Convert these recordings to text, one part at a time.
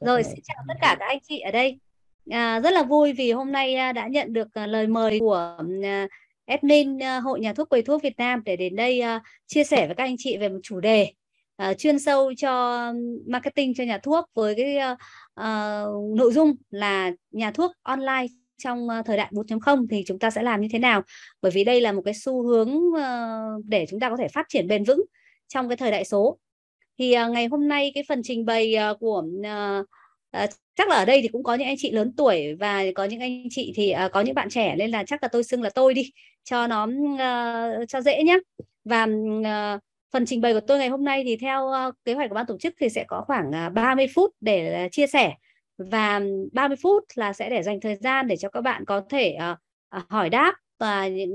Rồi xin chào tất cả các anh chị ở đây. À, rất là vui vì hôm nay à, đã nhận được à, lời mời của à, admin Hội Nhà thuốc Quầy thuốc Việt Nam để đến đây chia sẻ với các anh chị về một chủ đề chuyên sâu cho marketing cho nhà thuốc với cái uh, nội dung là nhà thuốc online trong thời đại 4.0 thì chúng ta sẽ làm như thế nào bởi vì đây là một cái xu hướng để chúng ta có thể phát triển bền vững trong cái thời đại số thì à, ngày hôm nay cái phần trình bày à, của à, chắc là ở đây thì cũng có những anh chị lớn tuổi và có những anh chị thì có những bạn trẻ nên là chắc là tôi xưng là tôi đi cho nó cho dễ nhé và phần trình bày của tôi ngày hôm nay thì theo kế hoạch của ban tổ chức thì sẽ có khoảng uh, 30 phút để chia sẻ và 30 phút là sẽ để dành thời gian để cho các bạn có thể hỏi đáp và những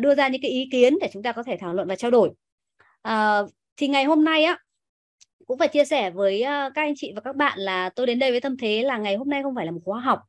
đưa ra những cái ý kiến để chúng ta có thể thảo luận và trao đổi thì ngày hôm nay á cũng phải chia sẻ với ờ, các anh chị và các bạn là tôi đến đây với tâm thế là ngày hôm nay không phải là một khóa học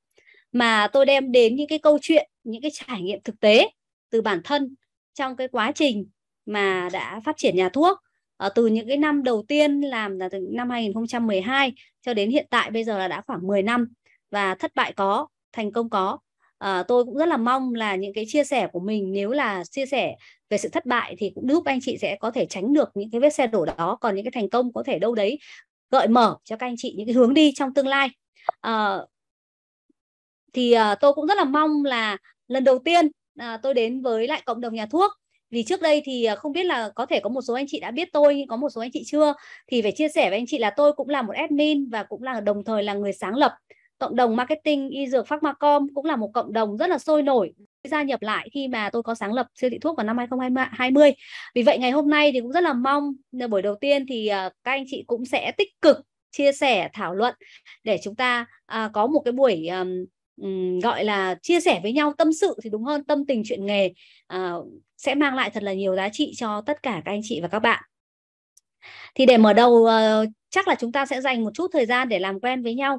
mà tôi đem đến những cái câu chuyện những cái trải nghiệm thực tế từ bản thân trong cái quá trình mà đã phát triển nhà thuốc ở ờ, từ những cái năm đầu tiên làm là từ năm 2012 cho đến hiện tại bây giờ là đã khoảng 10 năm và thất bại có, thành công có à, tôi cũng rất là mong là những cái chia sẻ của mình nếu là chia sẻ về sự thất bại thì cũng giúp anh chị sẽ có thể tránh được những cái vết xe đổ đó còn những cái thành công có thể đâu đấy gợi mở cho các anh chị những cái hướng đi trong tương lai à, thì à, tôi cũng rất là mong là lần đầu tiên à, tôi đến với lại cộng đồng nhà thuốc vì trước đây thì không biết là có thể có một số anh chị đã biết tôi nhưng có một số anh chị chưa thì phải chia sẻ với anh chị là tôi cũng là một admin và cũng là đồng thời là người sáng lập cộng đồng marketing y dược Pharmacom cũng là một cộng đồng rất là sôi nổi gia nhập lại khi mà tôi có sáng lập siêu thị thuốc vào năm 2020. Vì vậy ngày hôm nay thì cũng rất là mong buổi đầu tiên thì à, các anh chị cũng sẽ tích cực chia sẻ thảo luận để chúng ta à, có một cái buổi gọi là chia sẻ với nhau tâm sự thì đúng hơn tâm tình chuyện nghề à, sẽ mang lại thật là nhiều giá trị cho tất cả các anh chị và các bạn. Thì để mở đầu ờ, chắc là chúng ta sẽ dành một chút thời gian để làm quen với nhau.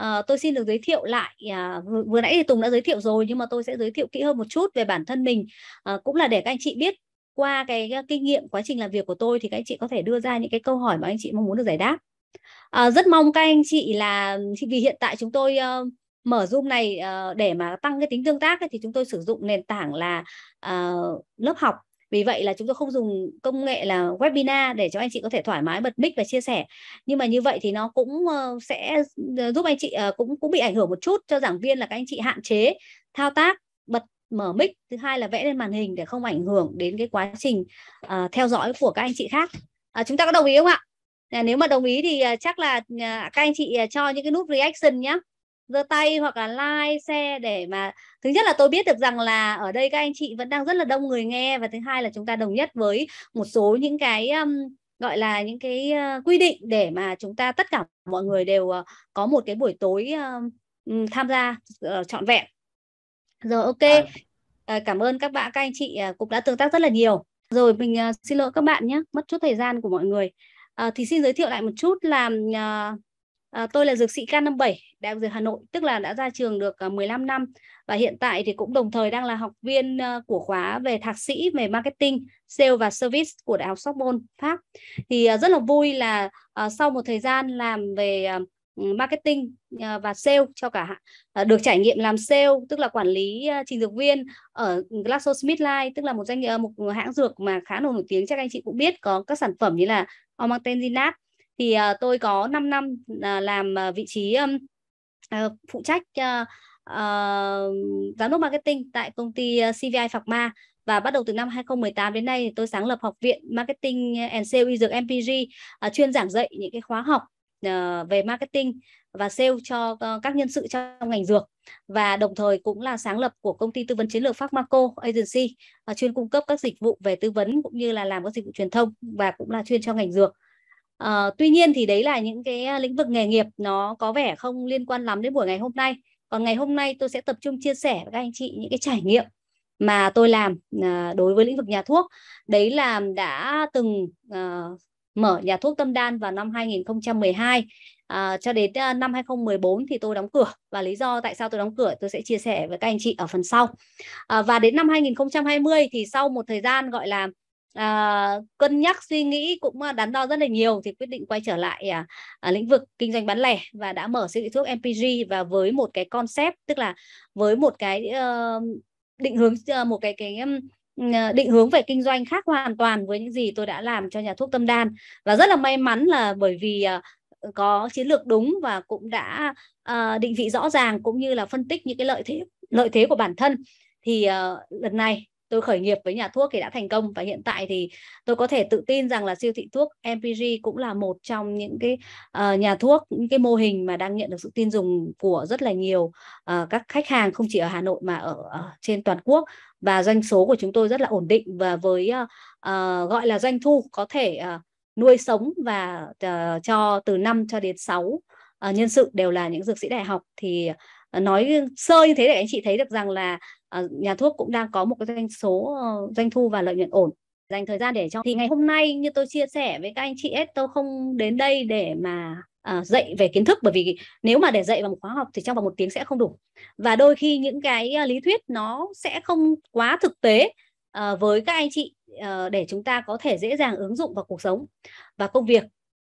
Ờ, tôi xin được giới thiệu lại uh, vừa, nãy thì Tùng đã giới thiệu rồi nhưng mà tôi sẽ giới thiệu kỹ hơn một chút về bản thân mình uh, cũng là để các anh chị biết qua cái, cái kinh nghiệm quá trình làm việc của tôi thì các anh chị có thể đưa ra những cái câu hỏi mà anh chị mong muốn được giải đáp uh, rất mong các anh chị là vì hiện tại chúng tôi uh, mở Zoom này uh, để mà tăng cái tính tương tác ấy, thì chúng tôi sử dụng nền tảng là uh, lớp học vì vậy là chúng tôi không dùng công nghệ là webinar để cho anh chị có thể thoải mái bật mic và chia sẻ nhưng mà như vậy thì nó cũng ờ, sẽ ờ, giúp anh chị ờ, cũng cũng bị ảnh hưởng một chút cho giảng viên là các anh chị hạn chế thao tác bật mở mic thứ hai là vẽ lên màn hình để không ảnh hưởng đến cái quá trình uh, theo dõi của các anh chị khác uh, chúng ta có đồng ý không ạ nếu mà đồng ý thì chắc là các anh chị cho những cái nút reaction nhé giơ tay hoặc là like share để mà thứ nhất là tôi biết được rằng là ở đây các anh chị vẫn đang rất là đông người nghe và thứ hai là chúng ta đồng nhất với một số những cái um, gọi là những cái uh, quy định để mà chúng ta tất cả mọi người đều uh, có một cái buổi tối uh, tham gia uh, trọn vẹn rồi ok uh, cảm ơn các bạn các anh chị uh, cũng đã tương tác rất là nhiều rồi mình uh, xin lỗi các bạn nhé mất chút thời gian của mọi người uh, thì xin giới thiệu lại một chút là uh, À, tôi là dược sĩ K57, Đại học Dược Hà Nội, tức là đã ra trường được 15 à, năm và hiện tại thì cũng đồng thời đang là học viên à, của khóa về thạc sĩ về marketing, sale và service của Đại học Sorbonne, Pháp. Thì à, rất là vui là sau một thời gian làm về ừ, marketing và sale cho cả được trải nghiệm làm sale tức là quản lý trình dược viên ở GlaxoSmithKline tức là một doanh một hãng dược mà khá nổi tiếng chắc anh chị cũng biết có các sản phẩm như là Omatenzinat thì uh, tôi có 5 năm uh, làm uh, vị trí um, uh, phụ trách uh, uh, giám đốc marketing tại công ty uh, CVI Phạc Ma và bắt đầu từ năm 2018 đến nay thì tôi sáng lập học viện Marketing and Sales dược MPG uh, chuyên giảng dạy những cái khóa học uh, về marketing và sale cho uh, các nhân sự trong ngành dược và đồng thời cũng là sáng lập của công ty tư vấn chiến lược Pharmaco Agency uh, chuyên cung cấp các dịch vụ về tư vấn cũng như là làm các dịch vụ truyền thông và cũng là chuyên cho ngành dược. Ờ, tuy nhiên thì đấy là những cái lĩnh vực nghề nghiệp nó có vẻ không liên quan lắm đến buổi ngày hôm nay. Còn ngày hôm nay tôi sẽ tập trung chia sẻ với các anh chị những cái trải nghiệm mà tôi làm à, đối với lĩnh vực nhà thuốc. Đấy là đã từng à, mở nhà thuốc Tâm Đan vào năm 2012 à, ờ, cho đến năm 2014 thì tôi đóng cửa và lý do tại sao tôi đóng cửa tôi sẽ chia sẻ với các anh chị ở phần sau. À, và đến năm 2020 thì sau một thời gian gọi là à, cân nhắc suy nghĩ cũng à, đắn đo rất là nhiều thì quyết định quay trở lại à, à, lĩnh vực kinh doanh bán lẻ và đã mở siêu thị thuốc MPG và với một cái concept tức là với một cái uh, định hướng uh, một cái cái uh, định hướng về kinh doanh khác hoàn toàn với những gì tôi đã làm cho nhà thuốc Tâm Đan và rất là may mắn là bởi vì uh, có chiến lược đúng và cũng đã uh, định vị rõ ràng cũng như là phân tích những cái lợi thế lợi thế của bản thân thì uh, lần này tôi khởi nghiệp với nhà thuốc thì đã thành công và hiện tại thì tôi có thể tự tin rằng là siêu thị thuốc MPG cũng là một trong những cái uh, nhà thuốc những cái mô hình mà đang nhận được sự tin dùng của rất là nhiều uh, các khách hàng không chỉ ở Hà Nội mà ở, ở trên toàn quốc và doanh số của chúng tôi rất là ổn định và với uh, uh, gọi là doanh thu có thể uh, nuôi sống và uh, cho từ 5 cho đến 6 uh, nhân sự đều là những dược sĩ đại học thì Ờ, nói sơ như thế để anh chị thấy được rằng là ờ, nhà thuốc cũng đang có một cái doanh số ờ, doanh thu và lợi nhuận ổn dành thời gian để cho thì ngày hôm nay như tôi chia sẻ với các anh chị ấy tôi không đến đây để mà dạy về kiến thức bởi vì nếu mà để dạy vào một khóa học thì trong vòng một tiếng sẽ không đủ và đôi khi những cái lý thuyết nó sẽ không quá thực tế với các anh chị để chúng ta có thể dễ dàng ứng dụng vào cuộc sống và công việc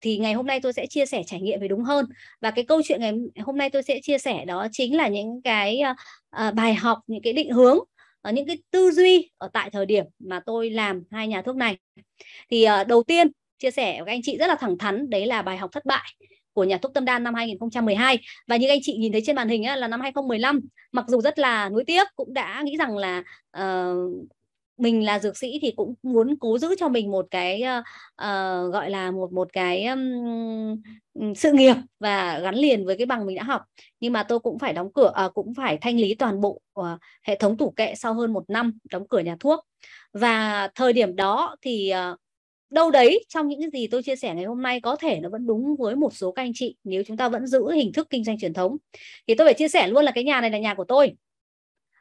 thì ngày hôm nay tôi sẽ chia sẻ trải nghiệm về đúng hơn và cái câu chuyện ngày hôm nay tôi sẽ chia sẻ đó chính là những cái uh, bài học những cái định hướng ở ờ, những cái tư duy ở tại thời điểm mà tôi làm hai nhà thuốc này thì uh, đầu tiên chia sẻ với anh chị rất là thẳng thắn đấy là bài học thất bại của nhà thuốc Tâm Đan năm 2012 và như anh chị nhìn thấy trên màn hình á, là năm 2015 mặc dù rất là nuối tiếc cũng đã nghĩ rằng là uh, mình là dược sĩ thì cũng muốn cố giữ cho mình một cái uh, gọi là một một cái um, sự nghiệp và gắn liền với cái bằng mình đã học nhưng mà tôi cũng phải đóng cửa uh, cũng phải thanh lý toàn bộ uh, hệ thống tủ kệ sau hơn một năm đóng cửa nhà thuốc và thời điểm đó thì uh, đâu đấy trong những cái gì tôi chia sẻ ngày hôm nay có thể nó vẫn đúng với một số các anh chị nếu chúng ta vẫn giữ hình thức kinh doanh truyền thống thì tôi phải chia sẻ luôn là cái nhà này là nhà của tôi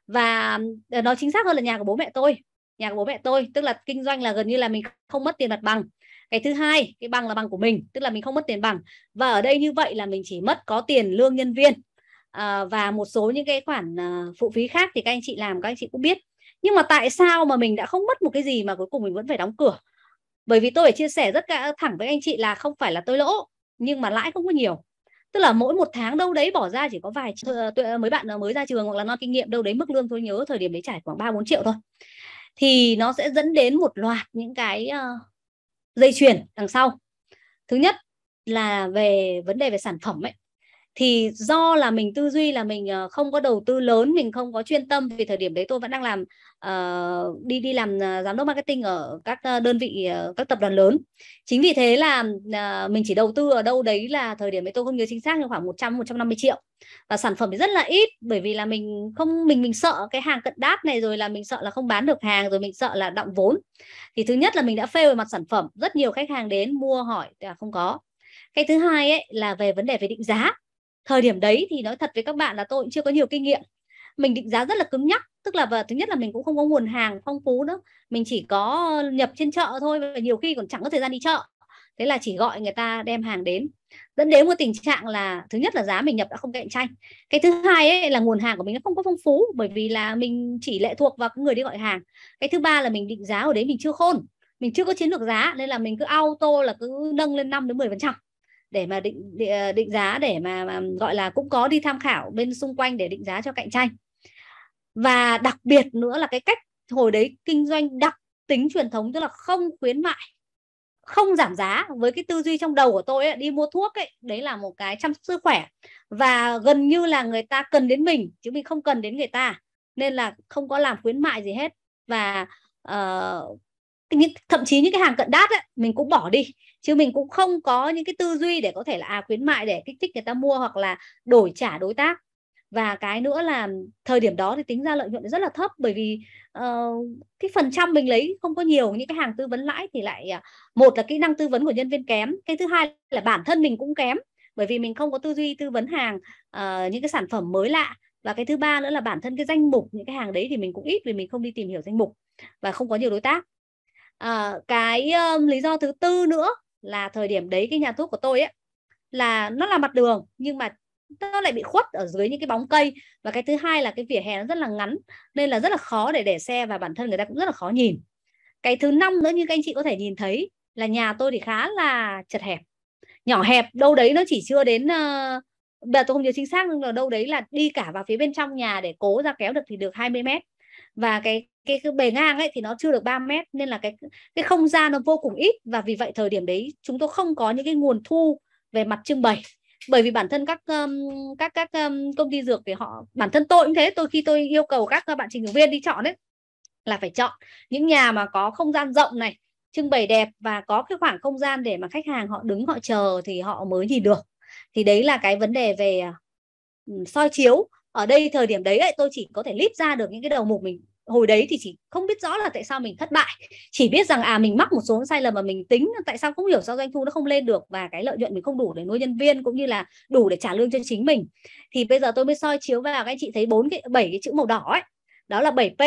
và nó chính xác hơn là nhà của bố mẹ tôi nhà của bố mẹ tôi tức là kinh doanh là gần như là mình không mất tiền mặt bằng cái thứ hai cái bằng là bằng của mình tức là mình không mất tiền bằng và ở đây như vậy là mình chỉ mất có tiền lương nhân viên à, và một số những cái khoản à, phụ phí khác thì các anh chị làm các anh chị cũng biết nhưng mà tại sao mà mình đã không mất một cái gì mà cuối cùng mình vẫn phải đóng cửa bởi vì tôi phải chia sẻ rất cả thẳng với anh chị là không phải là tôi lỗ nhưng mà lãi không có nhiều tức là mỗi một tháng đâu đấy bỏ ra chỉ có vài ờ, ờ, mấy bạn ờ, mới ra trường hoặc là non kinh nghiệm đâu đấy mức lương tôi nhớ thời điểm đấy trải khoảng ba bốn triệu thôi thì nó sẽ dẫn đến một loạt những cái uh, dây chuyển đằng sau thứ nhất là về vấn đề về sản phẩm ấy thì do là mình tư duy là mình ờ, không có đầu tư lớn mình không có chuyên tâm vì thời điểm đấy tôi vẫn đang làm uh, đi đi làm ờ, giám đốc marketing ở các đơn vị các tập đoàn lớn chính vì thế là uh, mình chỉ đầu tư ở đâu đấy là thời điểm đấy tôi không nhớ chính xác nhưng khoảng 100 150 triệu và sản phẩm thì rất là ít bởi vì là mình không mình mình sợ cái hàng cận đáp này rồi là mình sợ là không bán được hàng rồi mình sợ là động vốn thì thứ nhất là mình đã fail về mặt sản phẩm rất nhiều khách hàng đến mua hỏi là không có cái thứ hai ấy là về vấn đề về định giá thời điểm đấy thì nói thật với các bạn là tôi cũng chưa có nhiều kinh nghiệm mình định giá rất là cứng nhắc tức là và thứ nhất là mình cũng không có nguồn hàng phong phú nữa mình chỉ có nhập trên chợ thôi và nhiều khi còn chẳng có thời gian đi chợ thế là chỉ gọi người ta đem hàng đến dẫn đến một tình trạng là thứ nhất là giá mình nhập đã không cạnh tranh cái thứ hai ấy là nguồn hàng của mình nó không có phong phú bởi vì là mình chỉ lệ thuộc vào người đi gọi hàng cái thứ ba là mình định giá ở đấy mình chưa khôn mình chưa có chiến lược giá nên là mình cứ auto là cứ nâng lên 5 đến 10 phần trăm để mà định ờ, định giá để mà, gọi là cũng có đi tham khảo bên xung quanh để định giá cho cạnh tranh và đặc biệt nữa là cái cách hồi đấy kinh doanh đặc tính truyền thống tức là không khuyến mại không giảm giá với cái tư duy trong đầu của tôi ấy, đi mua thuốc ấy đấy là một cái chăm sóc sức khỏe và gần như là người ta cần đến mình chứ mình không cần đến người ta nên là không có làm khuyến mại gì hết và uh, thậm chí những cái hàng cận đát ấy, mình cũng bỏ đi chứ mình cũng không có những cái tư duy để có thể là à khuyến mại để kích thích người ta mua hoặc là đổi trả đối tác và cái nữa là thời điểm đó thì tính ra lợi nhuận rất là thấp bởi vì uh, cái phần trăm mình lấy không có nhiều những cái hàng tư vấn lãi thì lại à, một là kỹ năng tư vấn của nhân viên kém cái thứ hai là bản thân mình cũng kém bởi vì mình không có tư duy tư vấn hàng uh, những cái sản phẩm mới lạ và cái thứ ba nữa là bản thân cái danh mục những cái hàng đấy thì mình cũng ít vì mình không đi tìm hiểu danh mục và không có nhiều đối tác à, cái um, lý do thứ tư nữa là thời điểm đấy cái nhà thuốc của tôi ấy là nó là mặt đường nhưng mà nó lại bị khuất ở dưới những cái bóng cây và cái thứ hai là cái vỉa hè nó rất là ngắn nên là rất là khó để để xe và bản thân người ta cũng rất là khó nhìn cái thứ năm nữa như các anh chị có thể nhìn thấy là nhà tôi thì khá là chật hẹp nhỏ hẹp đâu đấy nó chỉ chưa đến uh, giờ tôi không nhớ chính xác nhưng là đâu đấy là đi cả vào phía bên trong nhà để cố ra kéo được thì được 20 mét và cái cái, cái bề ngang ấy thì nó chưa được 3 mét nên là cái cái không gian nó vô cùng ít và vì vậy thời điểm đấy chúng tôi không có những cái nguồn thu về mặt trưng bày bởi vì bản thân các um, các các um, công ty dược thì họ bản thân tôi cũng thế tôi khi tôi yêu cầu các bạn trình viên đi chọn đấy là phải chọn những nhà mà có không gian rộng này trưng bày đẹp và có cái khoảng không gian để mà khách hàng họ đứng họ chờ thì họ mới nhìn được thì đấy là cái vấn đề về soi chiếu ở đây thời điểm đấy ấy, tôi chỉ có thể lít ra được những cái đầu mục mình hồi đấy thì chỉ không biết rõ là tại sao mình thất bại chỉ biết rằng à mình mắc một số sai lầm mà mình tính tại sao không hiểu sao doanh thu nó không lên được và cái lợi nhuận mình không đủ để nuôi nhân viên cũng như là đủ để trả lương cho chính mình thì bây giờ tôi mới soi chiếu vào các anh chị thấy bốn cái bảy cái chữ màu đỏ ấy đó là 7 p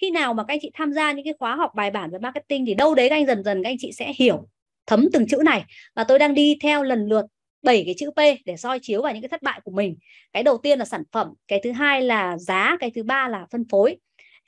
khi nào mà các anh chị tham gia những cái khóa học bài bản về marketing thì đâu đấy các anh dần dần các anh chị sẽ hiểu thấm từng chữ này và tôi đang đi theo lần lượt bảy cái chữ P để soi chiếu vào những cái thất bại của mình. Cái đầu tiên là sản phẩm, cái thứ hai là giá, cái thứ ba là phân phối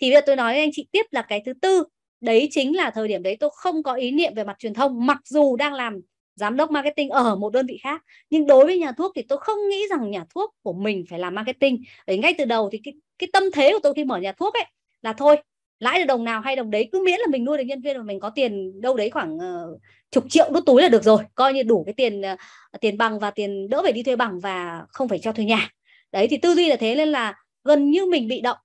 thì bây giờ tôi nói với anh chị tiếp là cái thứ tư đấy chính là thời điểm đấy tôi không có ý niệm về mặt truyền thông mặc dù đang làm giám đốc marketing ở một đơn vị khác nhưng đối với nhà thuốc thì tôi không nghĩ rằng nhà thuốc của mình phải làm marketing bởi ngay từ đầu thì cái, cái tâm thế của tôi khi mở nhà thuốc ấy là thôi lãi được đồng nào hay đồng đấy cứ miễn là mình nuôi được nhân viên và mình có tiền đâu đấy khoảng uh, chục triệu đút túi là được rồi coi như đủ cái tiền uh, tiền bằng và tiền đỡ phải đi thuê bằng và không phải cho thuê nhà đấy thì tư duy là thế nên là gần như mình bị động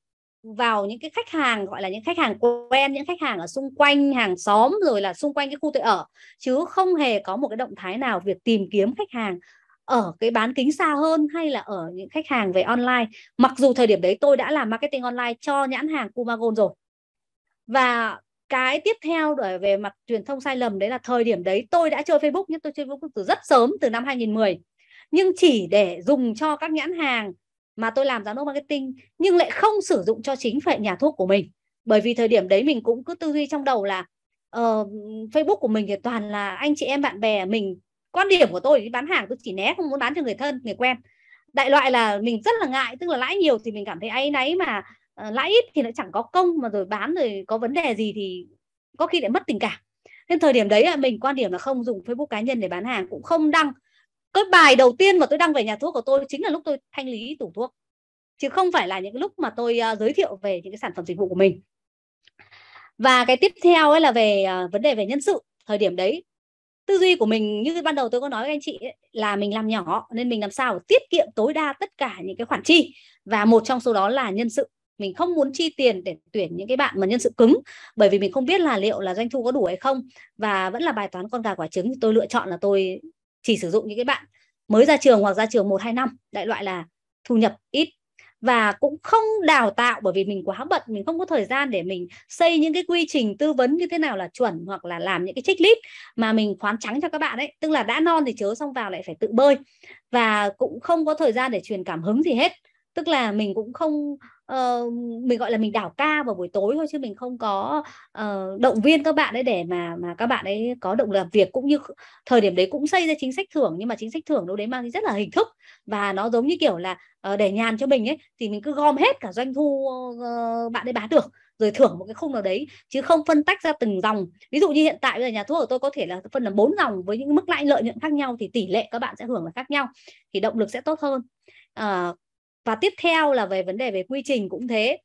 vào những cái khách hàng gọi là những khách hàng quen những khách hàng ở xung quanh hàng xóm rồi là xung quanh cái khu tôi ở chứ không hề có một cái động thái nào việc tìm kiếm khách hàng ở cái bán kính xa hơn hay là ở những khách hàng về online mặc dù thời điểm đấy tôi đã làm marketing online cho nhãn hàng Kumagon rồi và cái tiếp theo để về mặt truyền thông sai lầm đấy là thời điểm đấy tôi đã chơi Facebook nhưng tôi chơi Facebook từ rất sớm từ năm 2010 nhưng chỉ để dùng cho các nhãn hàng mà tôi làm giám đốc marketing nhưng lại không sử dụng cho chính hệ nhà thuốc của mình bởi vì thời điểm đấy mình cũng cứ tư duy trong đầu là uh, Facebook của mình thì toàn là anh chị em bạn bè mình quan điểm của tôi bán hàng tôi chỉ né không muốn bán cho người thân người quen đại loại là mình rất là ngại tức là lãi nhiều thì mình cảm thấy áy náy mà uh, lãi ít thì nó chẳng có công mà rồi bán rồi có vấn đề gì thì có khi lại mất tình cảm nên thời điểm đấy là mình quan điểm là không dùng Facebook cá nhân để bán hàng cũng không đăng cái bài đầu tiên mà tôi đăng về nhà thuốc của tôi chính là lúc tôi thanh lý tủ thuốc chứ không phải là những lúc mà tôi uh, giới thiệu về những cái sản phẩm dịch vụ của mình và cái tiếp theo ấy là về uh, vấn đề về nhân sự thời điểm đấy tư duy của mình như ban đầu tôi có nói với anh chị ấy, là mình làm nhỏ nên mình làm sao tiết kiệm tối đa tất cả những cái khoản chi và một trong số đó là nhân sự mình không muốn chi tiền để tuyển những cái bạn mà nhân sự cứng bởi vì mình không biết là liệu là doanh thu có đủ hay không và vẫn là bài toán con gà quả trứng tôi lựa chọn là tôi chỉ sử dụng những cái bạn mới ra trường hoặc ra trường 1 2 năm, đại loại là thu nhập ít và cũng không đào tạo bởi vì mình quá bận mình không có thời gian để mình xây những cái quy trình tư vấn như thế nào là chuẩn hoặc là làm những cái checklist mà mình khoán trắng cho các bạn ấy tức là đã non thì chớ xong vào lại phải tự bơi và cũng không có thời gian để truyền cảm hứng gì hết tức là mình cũng không uh, mình gọi là mình đảo ca vào buổi tối thôi chứ mình không có uh, động viên các bạn ấy để mà mà các bạn ấy có động làm việc cũng như thời điểm đấy cũng xây ra chính sách thưởng nhưng mà chính sách thưởng đâu đấy mang rất là hình thức và nó giống như kiểu là uh, để nhàn cho mình ấy thì mình cứ gom hết cả doanh thu uh, bạn ấy bán được rồi thưởng một cái khung nào đấy chứ không phân tách ra từng dòng ví dụ như hiện tại bây giờ nhà thuốc của tôi có thể là phân làm bốn dòng với những mức lãi lợi nhuận khác nhau thì tỷ lệ các bạn sẽ hưởng là khác nhau thì động lực sẽ tốt hơn à, và tiếp theo là về vấn đề về quy trình cũng thế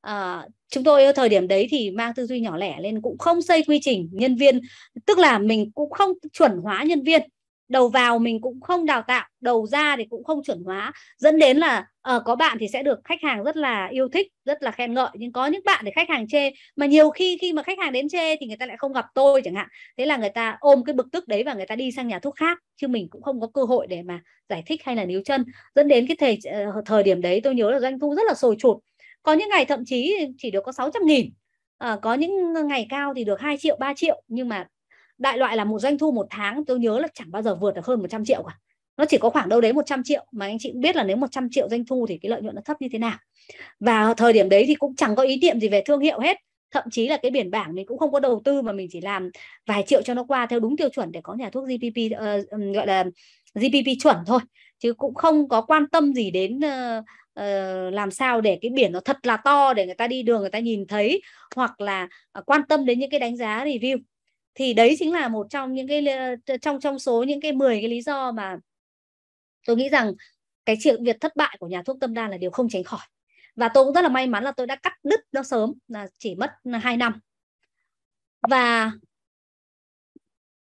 à, chúng tôi ở thời điểm đấy thì mang tư duy nhỏ lẻ lên cũng không xây quy trình nhân viên tức là mình cũng không chuẩn hóa nhân viên đầu vào mình cũng không đào tạo đầu ra thì cũng không chuẩn hóa dẫn đến là uh, có bạn thì sẽ được khách hàng rất là yêu thích rất là khen ngợi nhưng có những bạn thì khách hàng chê mà nhiều khi khi mà khách hàng đến chê thì người ta lại không gặp tôi chẳng hạn thế là người ta ôm cái bực tức đấy và người ta đi sang nhà thuốc khác chứ mình cũng không có cơ hội để mà giải thích hay là níu chân dẫn đến cái thời ờ, thời điểm đấy tôi nhớ là doanh thu rất là sồi sụt có những ngày thậm chí chỉ được có 600 nghìn à, có những ngày cao thì được 2 triệu 3 triệu nhưng mà đại loại là một doanh thu một tháng tôi nhớ là chẳng bao giờ vượt được hơn 100 triệu cả nó chỉ có khoảng đâu đấy 100 triệu mà anh chị cũng biết là nếu 100 triệu doanh thu thì cái lợi nhuận nó thấp như thế nào và thời điểm đấy thì cũng chẳng có ý niệm gì về thương hiệu hết thậm chí là cái biển bảng mình cũng không có đầu tư mà mình chỉ làm vài triệu cho nó qua theo đúng tiêu chuẩn để có nhà thuốc GPP uh, ờ, gọi là GPP chuẩn thôi chứ cũng không có quan tâm gì đến uh, uh, làm sao để cái biển nó thật là to để người ta đi đường người ta nhìn thấy hoặc là uh, quan tâm đến những cái đánh giá review thì đấy chính là một trong những cái trong trong số những cái 10 cái lý do mà tôi nghĩ rằng cái chuyện việc thất bại của nhà thuốc tâm đan là điều không tránh khỏi và tôi cũng rất là may mắn là tôi đã cắt đứt nó sớm là chỉ mất 2 năm và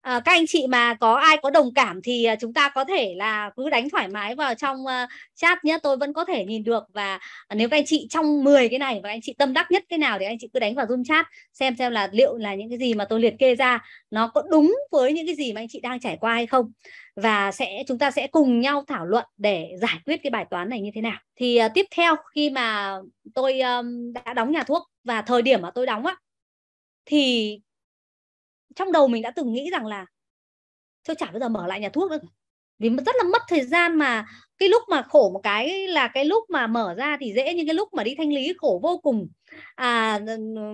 à, các anh chị mà có ai có đồng cảm thì ờ, chúng ta có thể là cứ đánh thoải mái vào trong uh, chat nhé tôi vẫn có thể nhìn được và nếu các anh chị trong 10 cái này và anh chị tâm đắc nhất cái nào thì anh chị cứ đánh vào zoom chat xem xem là liệu là những cái gì mà tôi liệt kê ra nó có đúng với những cái gì mà anh chị đang trải qua hay không và sẽ chúng ta sẽ cùng nhau thảo luận để giải quyết cái bài toán này như thế nào thì uh, tiếp theo khi mà tôi um, đã đóng nhà thuốc và thời điểm mà tôi đóng á thì trong đầu mình đã từng nghĩ rằng là tôi chả bây giờ mở lại nhà thuốc nữa vì rất là mất thời gian mà cái lúc mà khổ một cái là cái lúc mà mở ra thì dễ nhưng cái lúc mà đi thanh lý khổ vô cùng à,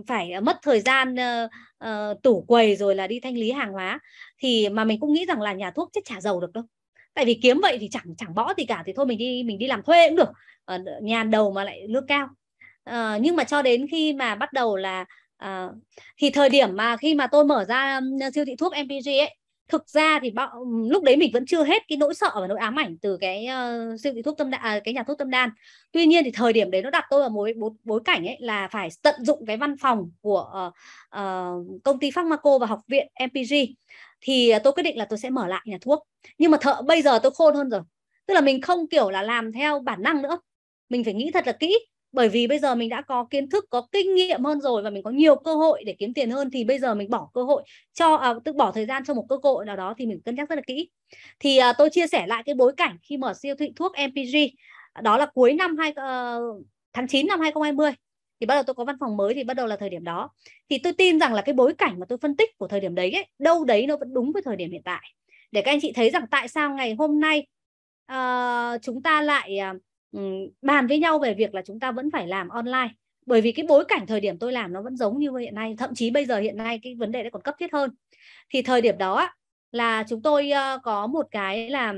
phải mất thời gian uh, uh, tủ quầy rồi là đi thanh lý hàng hóa thì mà mình cũng nghĩ rằng là nhà thuốc chết trả giàu được đâu tại vì kiếm vậy thì chẳng chẳng bỏ gì cả thì thôi mình đi mình đi làm thuê cũng được ở nhà đầu mà lại lương cao à, nhưng mà cho đến khi mà bắt đầu là à, thì thời điểm mà khi mà tôi mở ra siêu thị thuốc MPG ấy thực ra thì bao, lúc đấy mình vẫn chưa hết cái nỗi sợ và nỗi ám ảnh từ cái uh, siêu thị thuốc tâm đan à, cái nhà thuốc tâm đan tuy nhiên thì thời điểm đấy nó đặt tôi vào mối bối, bối cảnh ấy là phải tận dụng cái văn phòng của uh, uh, công ty Pharmaco và học viện MPG thì tôi quyết định là tôi sẽ mở lại nhà thuốc nhưng mà thợ bây giờ tôi khôn hơn rồi tức là mình không kiểu là làm theo bản năng nữa mình phải nghĩ thật là kỹ bởi vì bây giờ mình đã có kiến thức có kinh nghiệm hơn rồi và mình có nhiều cơ hội để kiếm tiền hơn thì bây giờ mình bỏ cơ hội cho à, tức bỏ thời gian cho một cơ hội nào đó thì mình cân nhắc rất là kỹ thì à, tôi chia sẻ lại cái bối cảnh khi mở siêu thị thuốc MPG đó là cuối năm hai uh, tháng 9 năm 2020 thì bắt đầu tôi có văn phòng mới thì bắt đầu là thời điểm đó thì tôi tin rằng là cái bối cảnh mà tôi phân tích của thời điểm đấy ấy, đâu đấy nó vẫn đúng với thời điểm hiện tại để các anh chị thấy rằng tại sao ngày hôm nay uh, chúng ta lại uh, bàn với nhau về việc là chúng ta vẫn phải làm online bởi vì cái bối cảnh thời điểm tôi làm nó vẫn giống như hiện nay thậm chí bây giờ hiện nay cái vấn đề đấy còn cấp thiết hơn thì thời điểm đó là chúng tôi ờ, có một cái là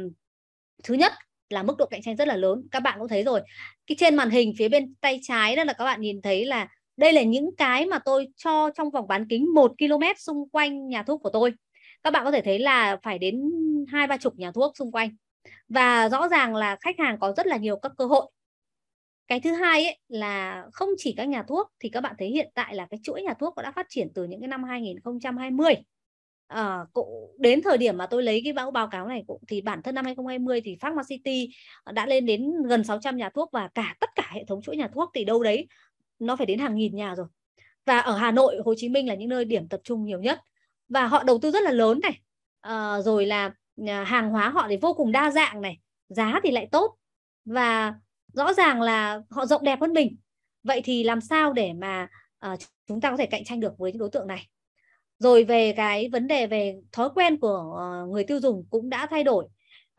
thứ nhất là mức độ cạnh tranh rất là lớn các bạn cũng thấy rồi cái trên màn hình phía bên tay trái đó là các bạn nhìn thấy là đây là những cái mà tôi cho trong vòng bán kính 1 km xung quanh nhà thuốc của tôi các bạn có thể thấy là phải đến hai ba chục nhà thuốc xung quanh và rõ ràng là khách hàng có rất là nhiều các cơ hội cái thứ hai ấy, là không chỉ các nhà thuốc thì các bạn thấy hiện tại là cái chuỗi nhà thuốc đã phát triển từ những cái năm 2020 à, ờ, cũng đến thời điểm mà tôi lấy cái báo báo cáo này cũng thì bản thân năm 2020 thì Pharma City đã lên đến gần 600 nhà thuốc và cả tất cả hệ thống chuỗi nhà thuốc thì đâu đấy nó phải đến hàng nghìn nhà rồi và ở Hà Nội Hồ Chí Minh là những nơi điểm tập trung nhiều nhất và họ đầu tư rất là lớn này à, rồi là hàng hóa họ thì vô cùng đa dạng này giá thì lại tốt và rõ ràng là họ rộng đẹp hơn mình vậy thì làm sao để mà uh, chúng ta có thể cạnh tranh được với những đối tượng này rồi về cái vấn đề về thói quen của uh, người tiêu dùng cũng đã thay đổi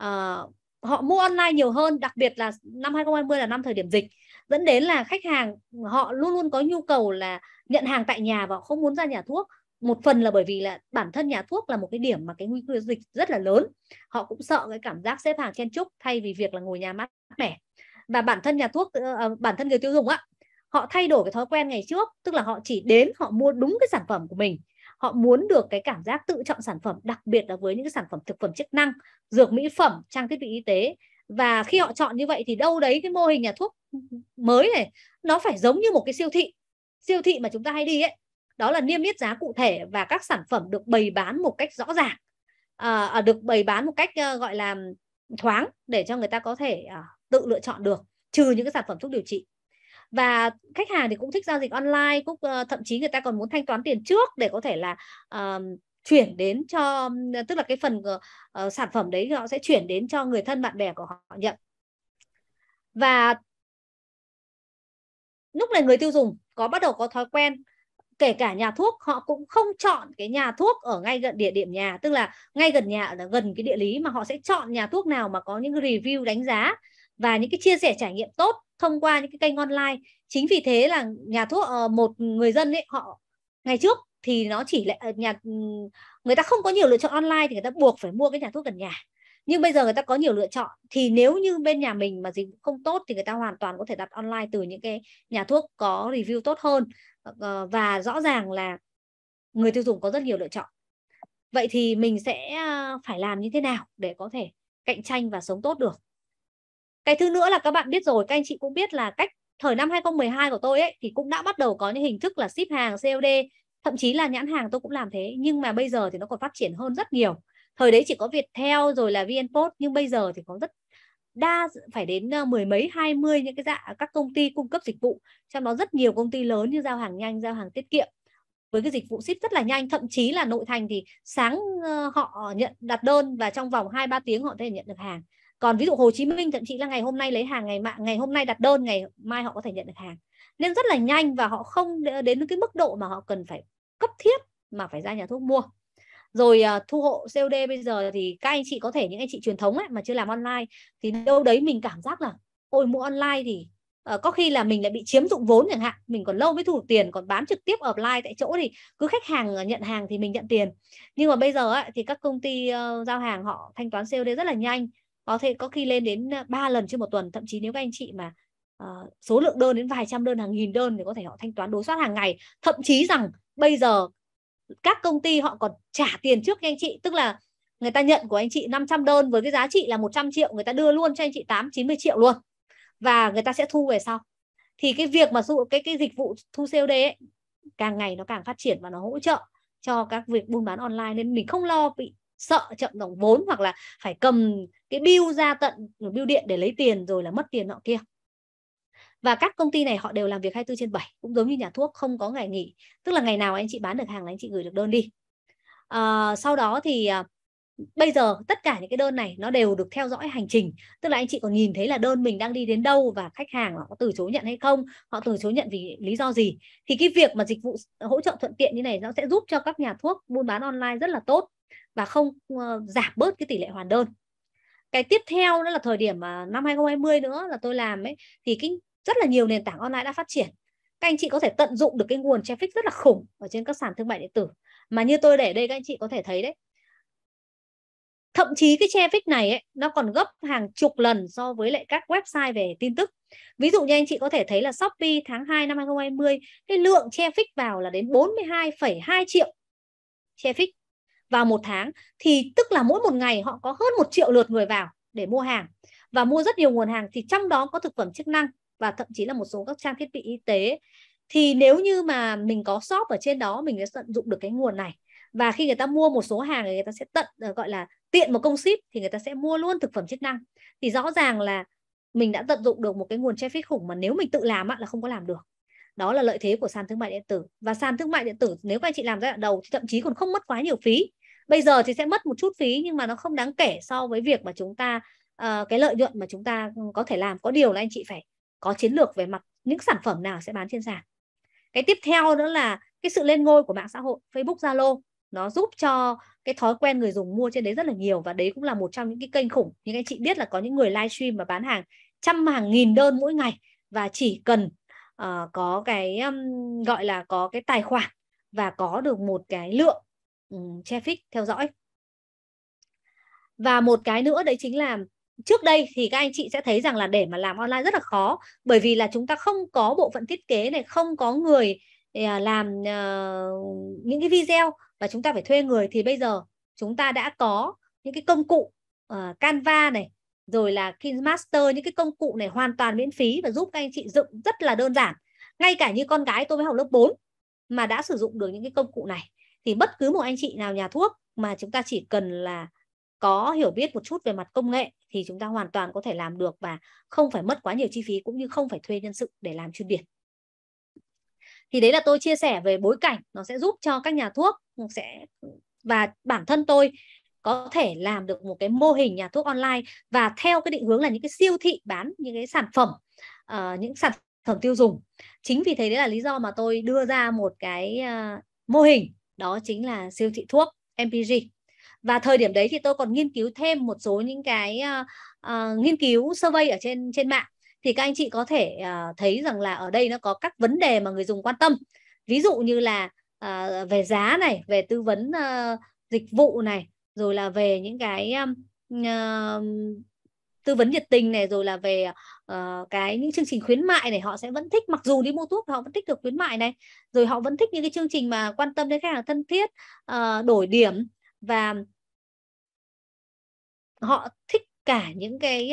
uh, họ mua online nhiều hơn đặc biệt là năm 2020 là năm thời điểm dịch dẫn đến là khách hàng họ luôn luôn có nhu cầu là nhận hàng tại nhà và không muốn ra nhà thuốc một phần là bởi vì là bản thân nhà thuốc là một cái điểm mà cái nguy cơ dịch rất là lớn họ cũng sợ cái cảm giác xếp hàng chen chúc thay vì việc là ngồi nhà mát mẻ và bản thân nhà thuốc ờ, ờ, bản thân người tiêu dùng á họ thay đổi cái thói quen ngày trước tức là họ chỉ đến họ mua đúng cái sản phẩm của mình họ muốn được cái cảm giác tự chọn sản phẩm đặc biệt là với những cái sản phẩm thực phẩm chức năng dược mỹ phẩm trang thiết bị y tế và khi họ chọn như vậy thì đâu đấy cái mô hình nhà thuốc mới này nó phải giống như một cái siêu thị siêu thị mà chúng ta hay đi ấy đó là niêm yết giá cụ thể và các sản phẩm được bày bán một cách rõ ràng à, à được bày bán một cách gọi là thoáng để cho người ta có thể uh, tự lựa chọn được trừ những cái sản phẩm thuốc điều trị và khách hàng thì cũng thích giao dịch online cũng thậm chí người ta còn muốn thanh toán tiền trước để có thể là uh, chuyển đến cho tức là cái phần uh, sản phẩm đấy họ sẽ chuyển đến cho người thân bạn bè của họ nhận và lúc này người tiêu dùng có bắt đầu có thói quen kể cả nhà thuốc họ cũng không chọn cái nhà thuốc ở ngay gần địa điểm nhà tức là ngay gần nhà là gần cái địa lý mà họ sẽ chọn nhà thuốc nào mà có những review đánh giá và những cái chia sẻ trải nghiệm tốt thông qua những cái kênh online chính vì thế là nhà thuốc ờ, một người dân ấy họ ngày trước thì nó chỉ là ờ, nhà ừ, người ta không có nhiều lựa chọn online thì người ta buộc phải mua cái nhà thuốc gần nhà nhưng bây giờ người ta có nhiều lựa chọn thì nếu như bên nhà mình mà dịch không tốt thì người ta hoàn toàn có thể đặt online từ những cái nhà thuốc có review tốt hơn Ờ, và rõ ràng là người tiêu dùng có rất nhiều lựa chọn vậy thì mình sẽ ờ, phải làm như thế nào để có thể cạnh tranh và sống tốt được cái thứ nữa là các bạn biết rồi các anh chị cũng biết là cách thời năm 2012 của tôi ấy thì cũng đã bắt đầu có những hình thức là ship hàng COD thậm chí là nhãn hàng tôi cũng làm thế nhưng mà bây giờ thì nó còn phát triển hơn rất nhiều thời đấy chỉ có Viettel rồi là VnPost nhưng bây giờ thì có rất đa phải đến mười mấy hai mươi những cái dạng các công ty cung cấp dịch vụ trong đó rất nhiều công ty lớn như giao hàng nhanh giao hàng tiết kiệm với cái dịch vụ ship rất là nhanh thậm chí là nội thành thì sáng họ nhận đặt đơn và trong vòng 2 3 tiếng họ có thể nhận được hàng còn ví dụ Hồ Chí Minh thậm chí là ngày hôm nay lấy hàng ngày mạng ngày hôm nay đặt đơn ngày mai họ có thể nhận được hàng nên rất là nhanh và họ không đến cái mức độ mà họ cần phải cấp thiết mà phải ra nhà thuốc mua rồi uh, thu hộ COD bây giờ thì các anh chị có thể những anh chị truyền thống ấy mà chưa làm online thì đâu đấy mình cảm giác là ôi mua online thì uh, có khi là mình lại bị chiếm dụng vốn chẳng hạn mình còn lâu mới thu được tiền còn bán trực tiếp offline tại chỗ thì cứ khách hàng ờ, nhận hàng thì mình nhận tiền nhưng mà bây giờ ấy, thì các công ty uh, giao hàng họ thanh toán COD rất là nhanh có thể có khi lên đến 3 lần trên một tuần thậm chí nếu các anh chị mà uh, số lượng đơn đến vài trăm đơn hàng nghìn đơn thì có thể họ thanh toán đối soát hàng ngày thậm chí rằng bây giờ các công ty họ còn trả tiền trước cho anh chị tức là người ta nhận của anh chị 500 đơn với cái giá trị là 100 triệu người ta đưa luôn cho anh chị 8 90 triệu luôn và người ta sẽ thu về sau thì cái việc mà dụ cái cái dịch vụ thu COD ấy, càng ngày nó càng phát triển và nó hỗ trợ cho các việc buôn bán online nên mình không lo bị sợ chậm đồng vốn hoặc là phải cầm cái bill ra tận bill điện để lấy tiền rồi là mất tiền nọ kia và các công ty này họ đều làm việc 24 trên 7 cũng giống như nhà thuốc không có ngày nghỉ tức là ngày nào anh chị bán được hàng là anh chị gửi được đơn đi à, sau đó thì à, bây giờ tất cả những cái đơn này nó đều được theo dõi hành trình tức là anh chị còn nhìn thấy là đơn mình đang đi đến đâu và khách hàng họ từ chối nhận hay không họ từ chối nhận vì lý do gì thì cái việc mà dịch vụ hỗ trợ thuận tiện như này nó sẽ giúp cho các nhà thuốc buôn bán online rất là tốt và không uh, giảm bớt cái tỷ lệ hoàn đơn cái tiếp theo đó là thời điểm mà năm 2020 nữa là tôi làm ấy thì cái rất là nhiều nền tảng online đã phát triển các anh chị có thể tận dụng được cái nguồn traffic rất là khủng ở trên các sàn thương mại điện tử mà như tôi để đây các anh chị có thể thấy đấy thậm chí cái traffic này ấy, nó còn gấp hàng chục lần so với lại các website về tin tức ví dụ như anh chị có thể thấy là Shopee tháng 2 năm 2020 cái lượng traffic vào là đến 42,2 triệu traffic vào một tháng thì tức là mỗi một ngày họ có hơn một triệu lượt người vào để mua hàng và mua rất nhiều nguồn hàng thì trong đó có thực phẩm chức năng và thậm chí là một số các trang thiết bị y tế thì nếu như mà mình có shop ở trên đó mình sẽ tận dụng được cái nguồn này và khi người ta mua một số hàng thì người ta sẽ tận ờ, gọi là tiện một công ship thì người ta sẽ mua luôn thực phẩm chức năng thì rõ ràng là mình đã tận dụng được một cái nguồn traffic khủng mà nếu mình tự làm là không có làm được đó là lợi thế của sàn thương mại điện tử và sàn thương mại điện tử nếu các anh chị làm giai đoạn đầu thì thậm chí còn không mất quá nhiều phí bây giờ thì sẽ mất một chút phí nhưng mà nó không đáng kể so với việc mà chúng ta uh, cái lợi nhuận mà chúng ta ừ, có thể làm có điều là anh chị phải có chiến lược về mặt những sản phẩm nào sẽ bán trên sàn cái tiếp theo nữa là cái sự lên ngôi của mạng xã hội Facebook Zalo nó giúp cho cái thói quen người dùng mua trên đấy rất là nhiều và đấy cũng là một trong những cái kênh khủng những anh chị biết là có những người livestream mà bán hàng trăm hàng nghìn đơn mỗi ngày và chỉ cần uh, có cái um, gọi là có cái tài khoản và có được một cái lượng um, traffic theo dõi và một cái nữa đấy chính là trước đây thì các anh chị sẽ thấy rằng là để mà làm online rất là khó bởi vì là chúng ta không có bộ phận thiết kế này không có người à, làm uh, những cái video và chúng ta phải thuê người thì bây giờ chúng ta đã có những cái công cụ uh, Canva này rồi là KineMaster những cái công cụ này hoàn toàn miễn phí và giúp các anh chị dựng rất là đơn giản ngay cả như con gái tôi mới học lớp 4 mà đã sử dụng được những cái công cụ này thì bất cứ một anh chị nào nhà thuốc mà chúng ta chỉ cần là có hiểu biết một chút về mặt công nghệ thì chúng ta hoàn toàn có thể làm được và không phải mất quá nhiều chi phí cũng như không phải thuê nhân sự để làm chuyên biệt. Thì đấy là tôi chia sẻ về bối cảnh nó sẽ giúp cho các nhà thuốc sẽ và bản thân tôi có thể làm được một cái mô hình nhà thuốc online và theo cái định hướng là những cái siêu thị bán những cái sản phẩm uh, những sản phẩm tiêu dùng chính vì thế đấy là lý do mà tôi đưa ra một cái uh, mô hình đó chính là siêu thị thuốc MPG và thời điểm đấy thì tôi còn nghiên cứu thêm một số những cái uh, uh, nghiên cứu survey ở trên trên mạng thì các anh chị có thể uh, thấy rằng là ở đây nó có các vấn đề mà người dùng quan tâm ví dụ như là uh, về giá này về tư vấn uh, dịch vụ này rồi là về những cái uh, tư vấn nhiệt tình này rồi là về uh, cái những chương trình khuyến mại này họ sẽ vẫn thích mặc dù đi mua thuốc họ vẫn thích được khuyến mại này rồi họ vẫn thích những cái chương trình mà quan tâm đến khách hàng thân thiết uh, đổi điểm và họ thích cả những cái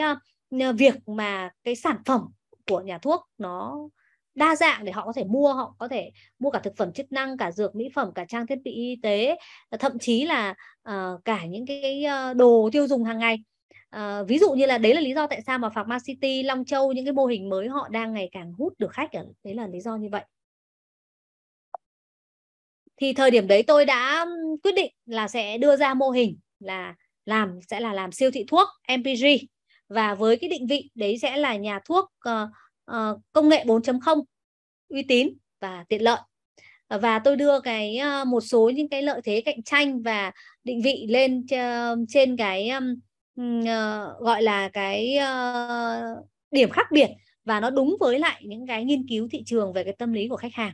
uh, việc mà cái sản phẩm của nhà thuốc nó đa dạng để họ có thể mua họ có thể mua cả thực phẩm chức năng cả dược mỹ phẩm cả trang thiết bị y tế ờ, thậm chí là uh, cả những cái uh, đồ tiêu dùng hàng ngày uh, ví dụ như là đấy là lý do tại sao mà Pharma City Long Châu những cái mô hình mới họ đang ngày càng hút được khách ở đấy là lý do như vậy thì thời điểm đấy tôi đã quyết định là sẽ đưa ra mô hình là làm sẽ là làm siêu thị thuốc MPG và với cái định vị đấy sẽ là nhà thuốc uh, uh, công nghệ 4.0 uy tín và tiện lợi và tôi đưa cái uh, một số những cái lợi thế cạnh tranh và định vị lên uh, trên cái um, uh, gọi là cái uh, điểm khác biệt và nó đúng với lại những cái nghiên cứu thị trường về cái tâm lý của khách hàng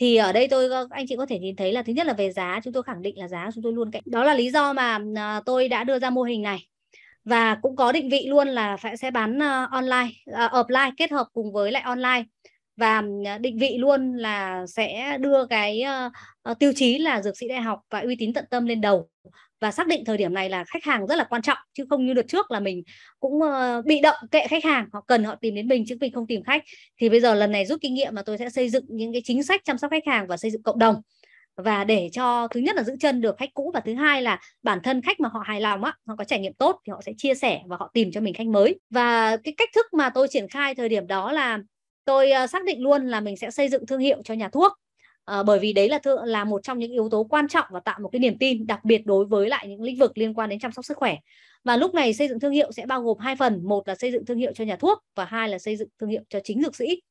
thì ở đây tôi anh chị có thể nhìn thấy là thứ nhất là về giá chúng tôi khẳng định là giá chúng tôi luôn cạnh đó là lý do mà à, tôi đã đưa ra mô hình này và cũng có định vị luôn là phải sẽ bán à, online uh, offline kết hợp cùng với lại online và định vị luôn là sẽ đưa cái uh, tiêu chí là dược sĩ đại học và uy tín tận tâm lên đầu và xác định thời điểm này là khách hàng rất là quan trọng chứ không như đợt trước là mình cũng ờ, bị động kệ khách hàng họ cần họ tìm đến mình chứ mình không tìm khách thì bây giờ lần này rút kinh nghiệm mà tôi sẽ xây dựng những cái chính sách chăm sóc khách hàng và xây dựng cộng đồng và để cho thứ nhất là giữ chân được khách cũ và thứ hai là bản thân khách mà họ hài lòng á họ có trải nghiệm tốt thì họ sẽ chia sẻ và họ tìm cho mình khách mới và cái cách thức mà tôi triển khai thời điểm đó là tôi ờ, xác định luôn là mình sẽ xây dựng thương hiệu cho nhà thuốc à, bởi vì đấy là thượng là một trong những yếu tố quan trọng và tạo một cái niềm tin đặc biệt đối với lại những lĩnh vực liên quan đến chăm sóc sức khỏe và lúc này xây dựng thương hiệu sẽ bao gồm hai phần một là xây dựng thương hiệu cho nhà thuốc và hai là xây dựng thương hiệu cho chính dược sĩ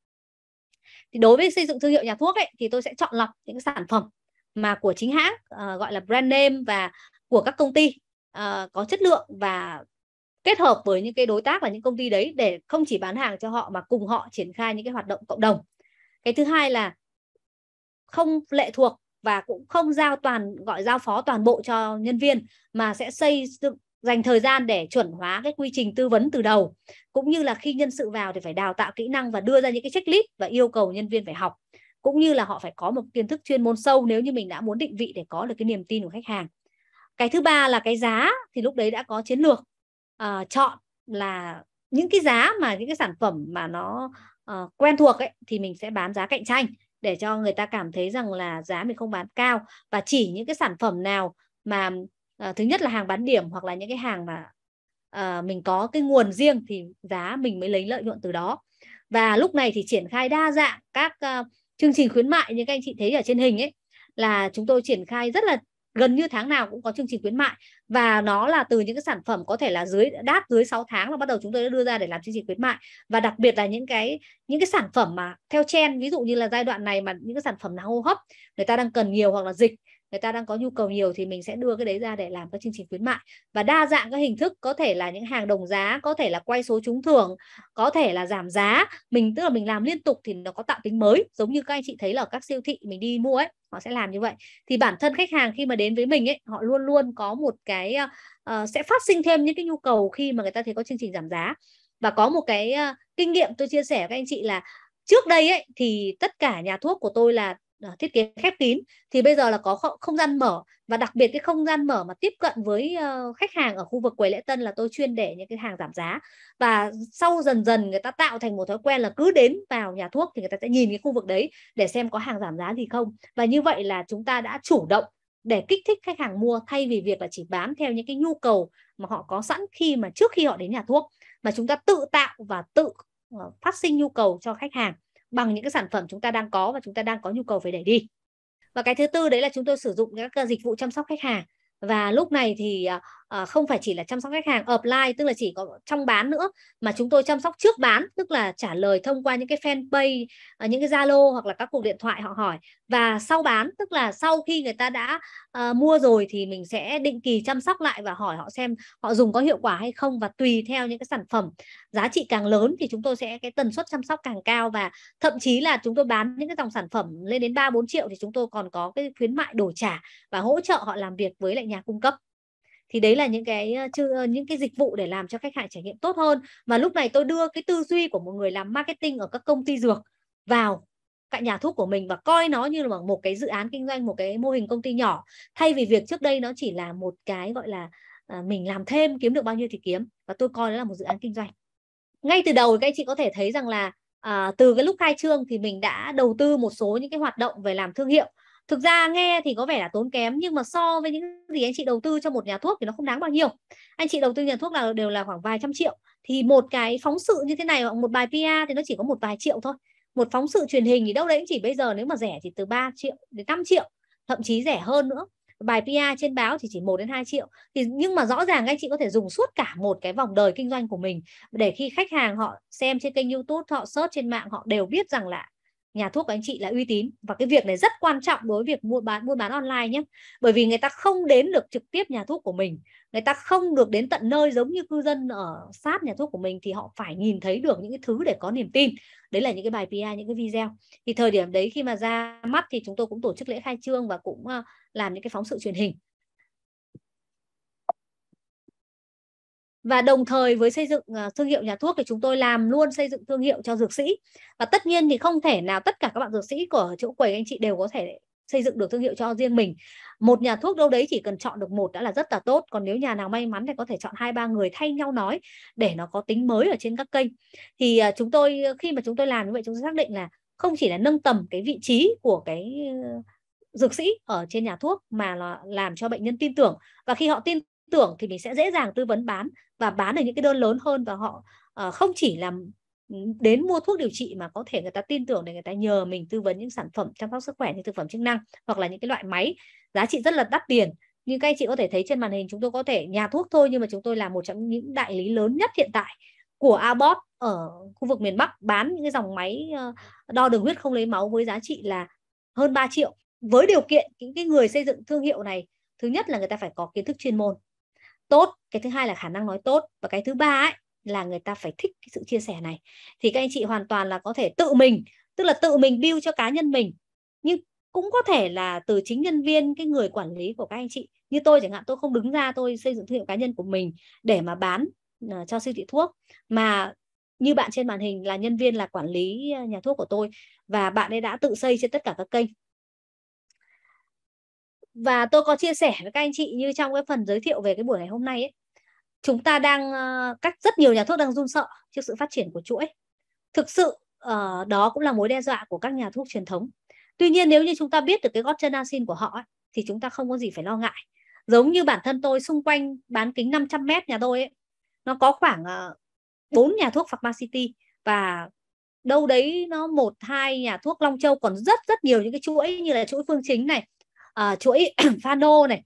thì đối với xây dựng thương hiệu nhà thuốc ấy thì tôi sẽ chọn lọc những sản phẩm mà của chính hãng uh, gọi là brand name và của các công ty uh, có chất lượng và kết hợp với những cái đối tác và những công ty đấy để không chỉ bán hàng cho họ mà cùng họ triển khai những cái hoạt động cộng đồng cái thứ hai là không lệ thuộc và cũng không giao toàn gọi giao phó toàn bộ cho nhân viên mà sẽ xây dựng dành thời gian để chuẩn hóa cái quy trình tư vấn từ đầu cũng như là khi nhân sự vào thì phải đào tạo kỹ năng và đưa ra những cái checklist và yêu cầu nhân viên phải học cũng như là họ phải có một kiến thức chuyên môn sâu nếu như mình đã muốn định vị để có được cái niềm tin của khách hàng cái thứ ba là cái giá thì lúc đấy đã có chiến lược uh, chọn là những cái giá mà những cái sản phẩm mà nó uh, quen thuộc ấy thì mình sẽ bán giá cạnh tranh để cho người ta cảm thấy rằng là giá mình không bán cao và chỉ những cái sản phẩm nào mà uh, thứ nhất là hàng bán điểm hoặc là những cái hàng mà uh, mình có cái nguồn riêng thì giá mình mới lấy lợi nhuận từ đó và lúc này thì triển khai đa dạng các uh, chương trình khuyến mại như các anh chị thấy ở trên hình ấy là chúng tôi triển khai rất là gần như tháng nào cũng có chương trình khuyến mại và nó là từ những cái sản phẩm có thể là dưới đáp dưới 6 tháng là bắt đầu chúng tôi đã đưa ra để làm chương trình khuyến mại và đặc biệt là những cái những cái sản phẩm mà theo trend ví dụ như là giai đoạn này mà những cái sản phẩm nào hô hấp người ta đang cần nhiều hoặc là dịch người ta đang có nhu cầu nhiều thì mình sẽ đưa cái đấy ra để làm các chương trình khuyến mại và đa dạng các hình thức có thể là những hàng đồng giá có thể là quay số trúng thưởng có thể là giảm giá mình tức là mình làm liên tục thì nó có tạo tính mới giống như các anh chị thấy là ở các siêu thị mình đi mua ấy họ sẽ làm như vậy thì bản thân khách hàng khi mà đến với mình ấy họ luôn luôn có một cái uh, sẽ phát sinh thêm những cái nhu cầu khi mà người ta thấy có chương trình giảm giá và có một cái uh, kinh nghiệm tôi chia sẻ với các anh chị là trước đây ấy thì tất cả nhà thuốc của tôi là thiết kế khép kín thì bây giờ là có không gian mở và đặc biệt cái không gian mở mà tiếp cận với ờ, khách hàng ở khu vực quầy lễ tân là tôi chuyên để những cái hàng giảm giá và sau dần dần người ta tạo thành một thói quen là cứ đến vào nhà thuốc thì người ta sẽ nhìn cái khu vực đấy để xem có hàng giảm giá gì không và như vậy là chúng ta đã chủ động để kích thích khách hàng mua thay vì việc là chỉ bám theo những cái nhu cầu mà họ có sẵn khi mà trước khi họ đến nhà thuốc mà chúng ta tự tạo và tự ờ, phát sinh nhu cầu cho khách hàng bằng những cái sản phẩm chúng ta đang có và chúng ta đang có nhu cầu phải đẩy đi và cái thứ tư đấy là chúng tôi sử dụng các dịch vụ chăm sóc khách hàng và lúc này thì à, Ờ, không phải chỉ là chăm sóc khách hàng offline tức là chỉ có trong bán nữa mà chúng tôi chăm sóc trước bán tức là trả lời thông qua những cái fanpage ờ, những cái zalo hoặc là các cuộc điện thoại họ hỏi và sau bán tức là sau khi người ta đã à, mua rồi thì mình sẽ định kỳ chăm sóc lại và hỏi họ xem họ dùng có hiệu quả hay không và tùy theo những cái sản phẩm giá trị càng lớn thì chúng tôi sẽ cái tần suất chăm sóc càng cao và thậm chí là chúng tôi bán những cái dòng sản phẩm lên đến 3 4 triệu thì chúng tôi còn có cái khuyến mại đổi trả và hỗ trợ họ làm việc với lại nhà cung cấp thì đấy là những cái những cái dịch vụ để làm cho khách hàng trải nghiệm tốt hơn mà lúc này tôi đưa cái tư duy của một người làm marketing ở các công ty dược vào cả nhà thuốc của mình và coi nó như là một cái dự án kinh doanh một cái mô hình công ty nhỏ thay vì việc trước đây nó chỉ là một cái gọi là à, mình làm thêm kiếm được bao nhiêu thì kiếm và tôi coi nó là một dự án kinh doanh ngay từ đầu các anh chị có thể thấy rằng là à, từ cái lúc khai trương thì mình đã đầu tư một số những cái hoạt động về làm thương hiệu thực ra nghe thì có vẻ là tốn kém nhưng mà so với những gì anh chị đầu tư cho một nhà thuốc thì nó không đáng bao nhiêu anh chị đầu tư nhà thuốc là đều là khoảng vài trăm triệu thì một cái phóng sự như thế này hoặc một bài PR thì nó chỉ có một vài triệu thôi một phóng sự truyền hình thì đâu đấy chỉ bây giờ nếu mà rẻ thì từ 3 triệu đến 5 triệu thậm chí rẻ hơn nữa bài PR trên báo thì chỉ 1 đến 2 triệu thì nhưng mà rõ ràng anh chị có thể dùng suốt cả một cái vòng đời kinh doanh của mình để khi khách hàng họ xem trên kênh YouTube họ search trên mạng họ đều biết rằng là nhà thuốc của anh chị là uy tín và cái việc này rất quan trọng đối với việc mua bán mua bán online nhé bởi vì người ta không đến được trực tiếp nhà thuốc của mình người ta không được đến tận nơi giống như cư dân ở sát nhà thuốc của mình thì họ phải nhìn thấy được những cái thứ để có niềm tin đấy là những cái bài PR những cái video thì thời điểm đấy khi mà ra mắt thì chúng tôi cũng tổ chức lễ khai trương và cũng ờ, làm những cái phóng sự truyền hình và đồng thời với xây dựng ờ, thương hiệu nhà thuốc thì chúng tôi làm luôn xây dựng thương hiệu cho dược sĩ và tất nhiên thì không thể nào tất cả các bạn dược sĩ của chỗ quầy anh chị đều có thể xây dựng được thương hiệu cho riêng mình một nhà thuốc đâu đấy chỉ cần chọn được một đã là rất là tốt còn nếu nhà nào may mắn thì có thể chọn hai ba người thay nhau nói để nó có tính mới ở trên các kênh thì ờ, chúng tôi ờ, khi mà chúng tôi làm như vậy chúng tôi xác định là không chỉ là nâng tầm cái vị trí của cái dược sĩ ở trên nhà thuốc mà là làm cho bệnh nhân tin tưởng và khi họ tin tưởng thì mình sẽ dễ dàng tư vấn bán và bán được những cái đơn lớn hơn và họ uh, không chỉ là ừ, đến mua thuốc điều trị mà có thể người ta tin tưởng để người ta nhờ mình tư vấn những sản phẩm chăm sóc sức khỏe như thực phẩm chức năng hoặc là những cái loại máy giá trị rất là đắt tiền như các anh chị có thể thấy trên màn hình chúng tôi có thể nhà thuốc thôi nhưng mà chúng tôi là một trong những đại lý lớn nhất hiện tại của Abbott ở khu vực miền Bắc bán những cái dòng máy ờ, đo đường huyết không lấy máu với giá trị là hơn 3 triệu với điều kiện những cái người xây dựng thương hiệu này thứ nhất là người ta phải có kiến thức chuyên môn tốt cái thứ hai là khả năng nói tốt và cái thứ ba ấy là người ta phải thích cái sự chia sẻ này thì các anh chị hoàn toàn là có thể tự mình tức là tự mình build cho cá nhân mình nhưng cũng có thể là từ chính nhân viên cái người quản lý của các anh chị như tôi chẳng hạn tôi không đứng ra tôi xây dựng thương hiệu cá nhân của mình để mà bán uh, cho siêu thị thuốc mà như bạn trên màn hình là nhân viên là quản lý ờ, nhà thuốc của tôi và bạn ấy đã tự xây trên tất cả các kênh và tôi có chia sẻ với các anh chị như trong cái phần giới thiệu về cái buổi ngày hôm nay ấy, chúng ta đang ờ, các rất nhiều nhà thuốc đang run sợ trước sự phát triển của chuỗi thực sự ờ, đó cũng là mối đe dọa của các nhà thuốc truyền thống tuy nhiên nếu như chúng ta biết được cái gót chân asin của họ ấy, thì chúng ta không có gì phải lo ngại giống như bản thân tôi xung quanh bán kính 500 mét nhà tôi ấy, nó có khoảng ờ, bốn nhà thuốc Ma City và đâu đấy nó một hai nhà thuốc Long Châu còn rất rất nhiều những cái chuỗi như là chuỗi phương chính này uh, chuỗi phano này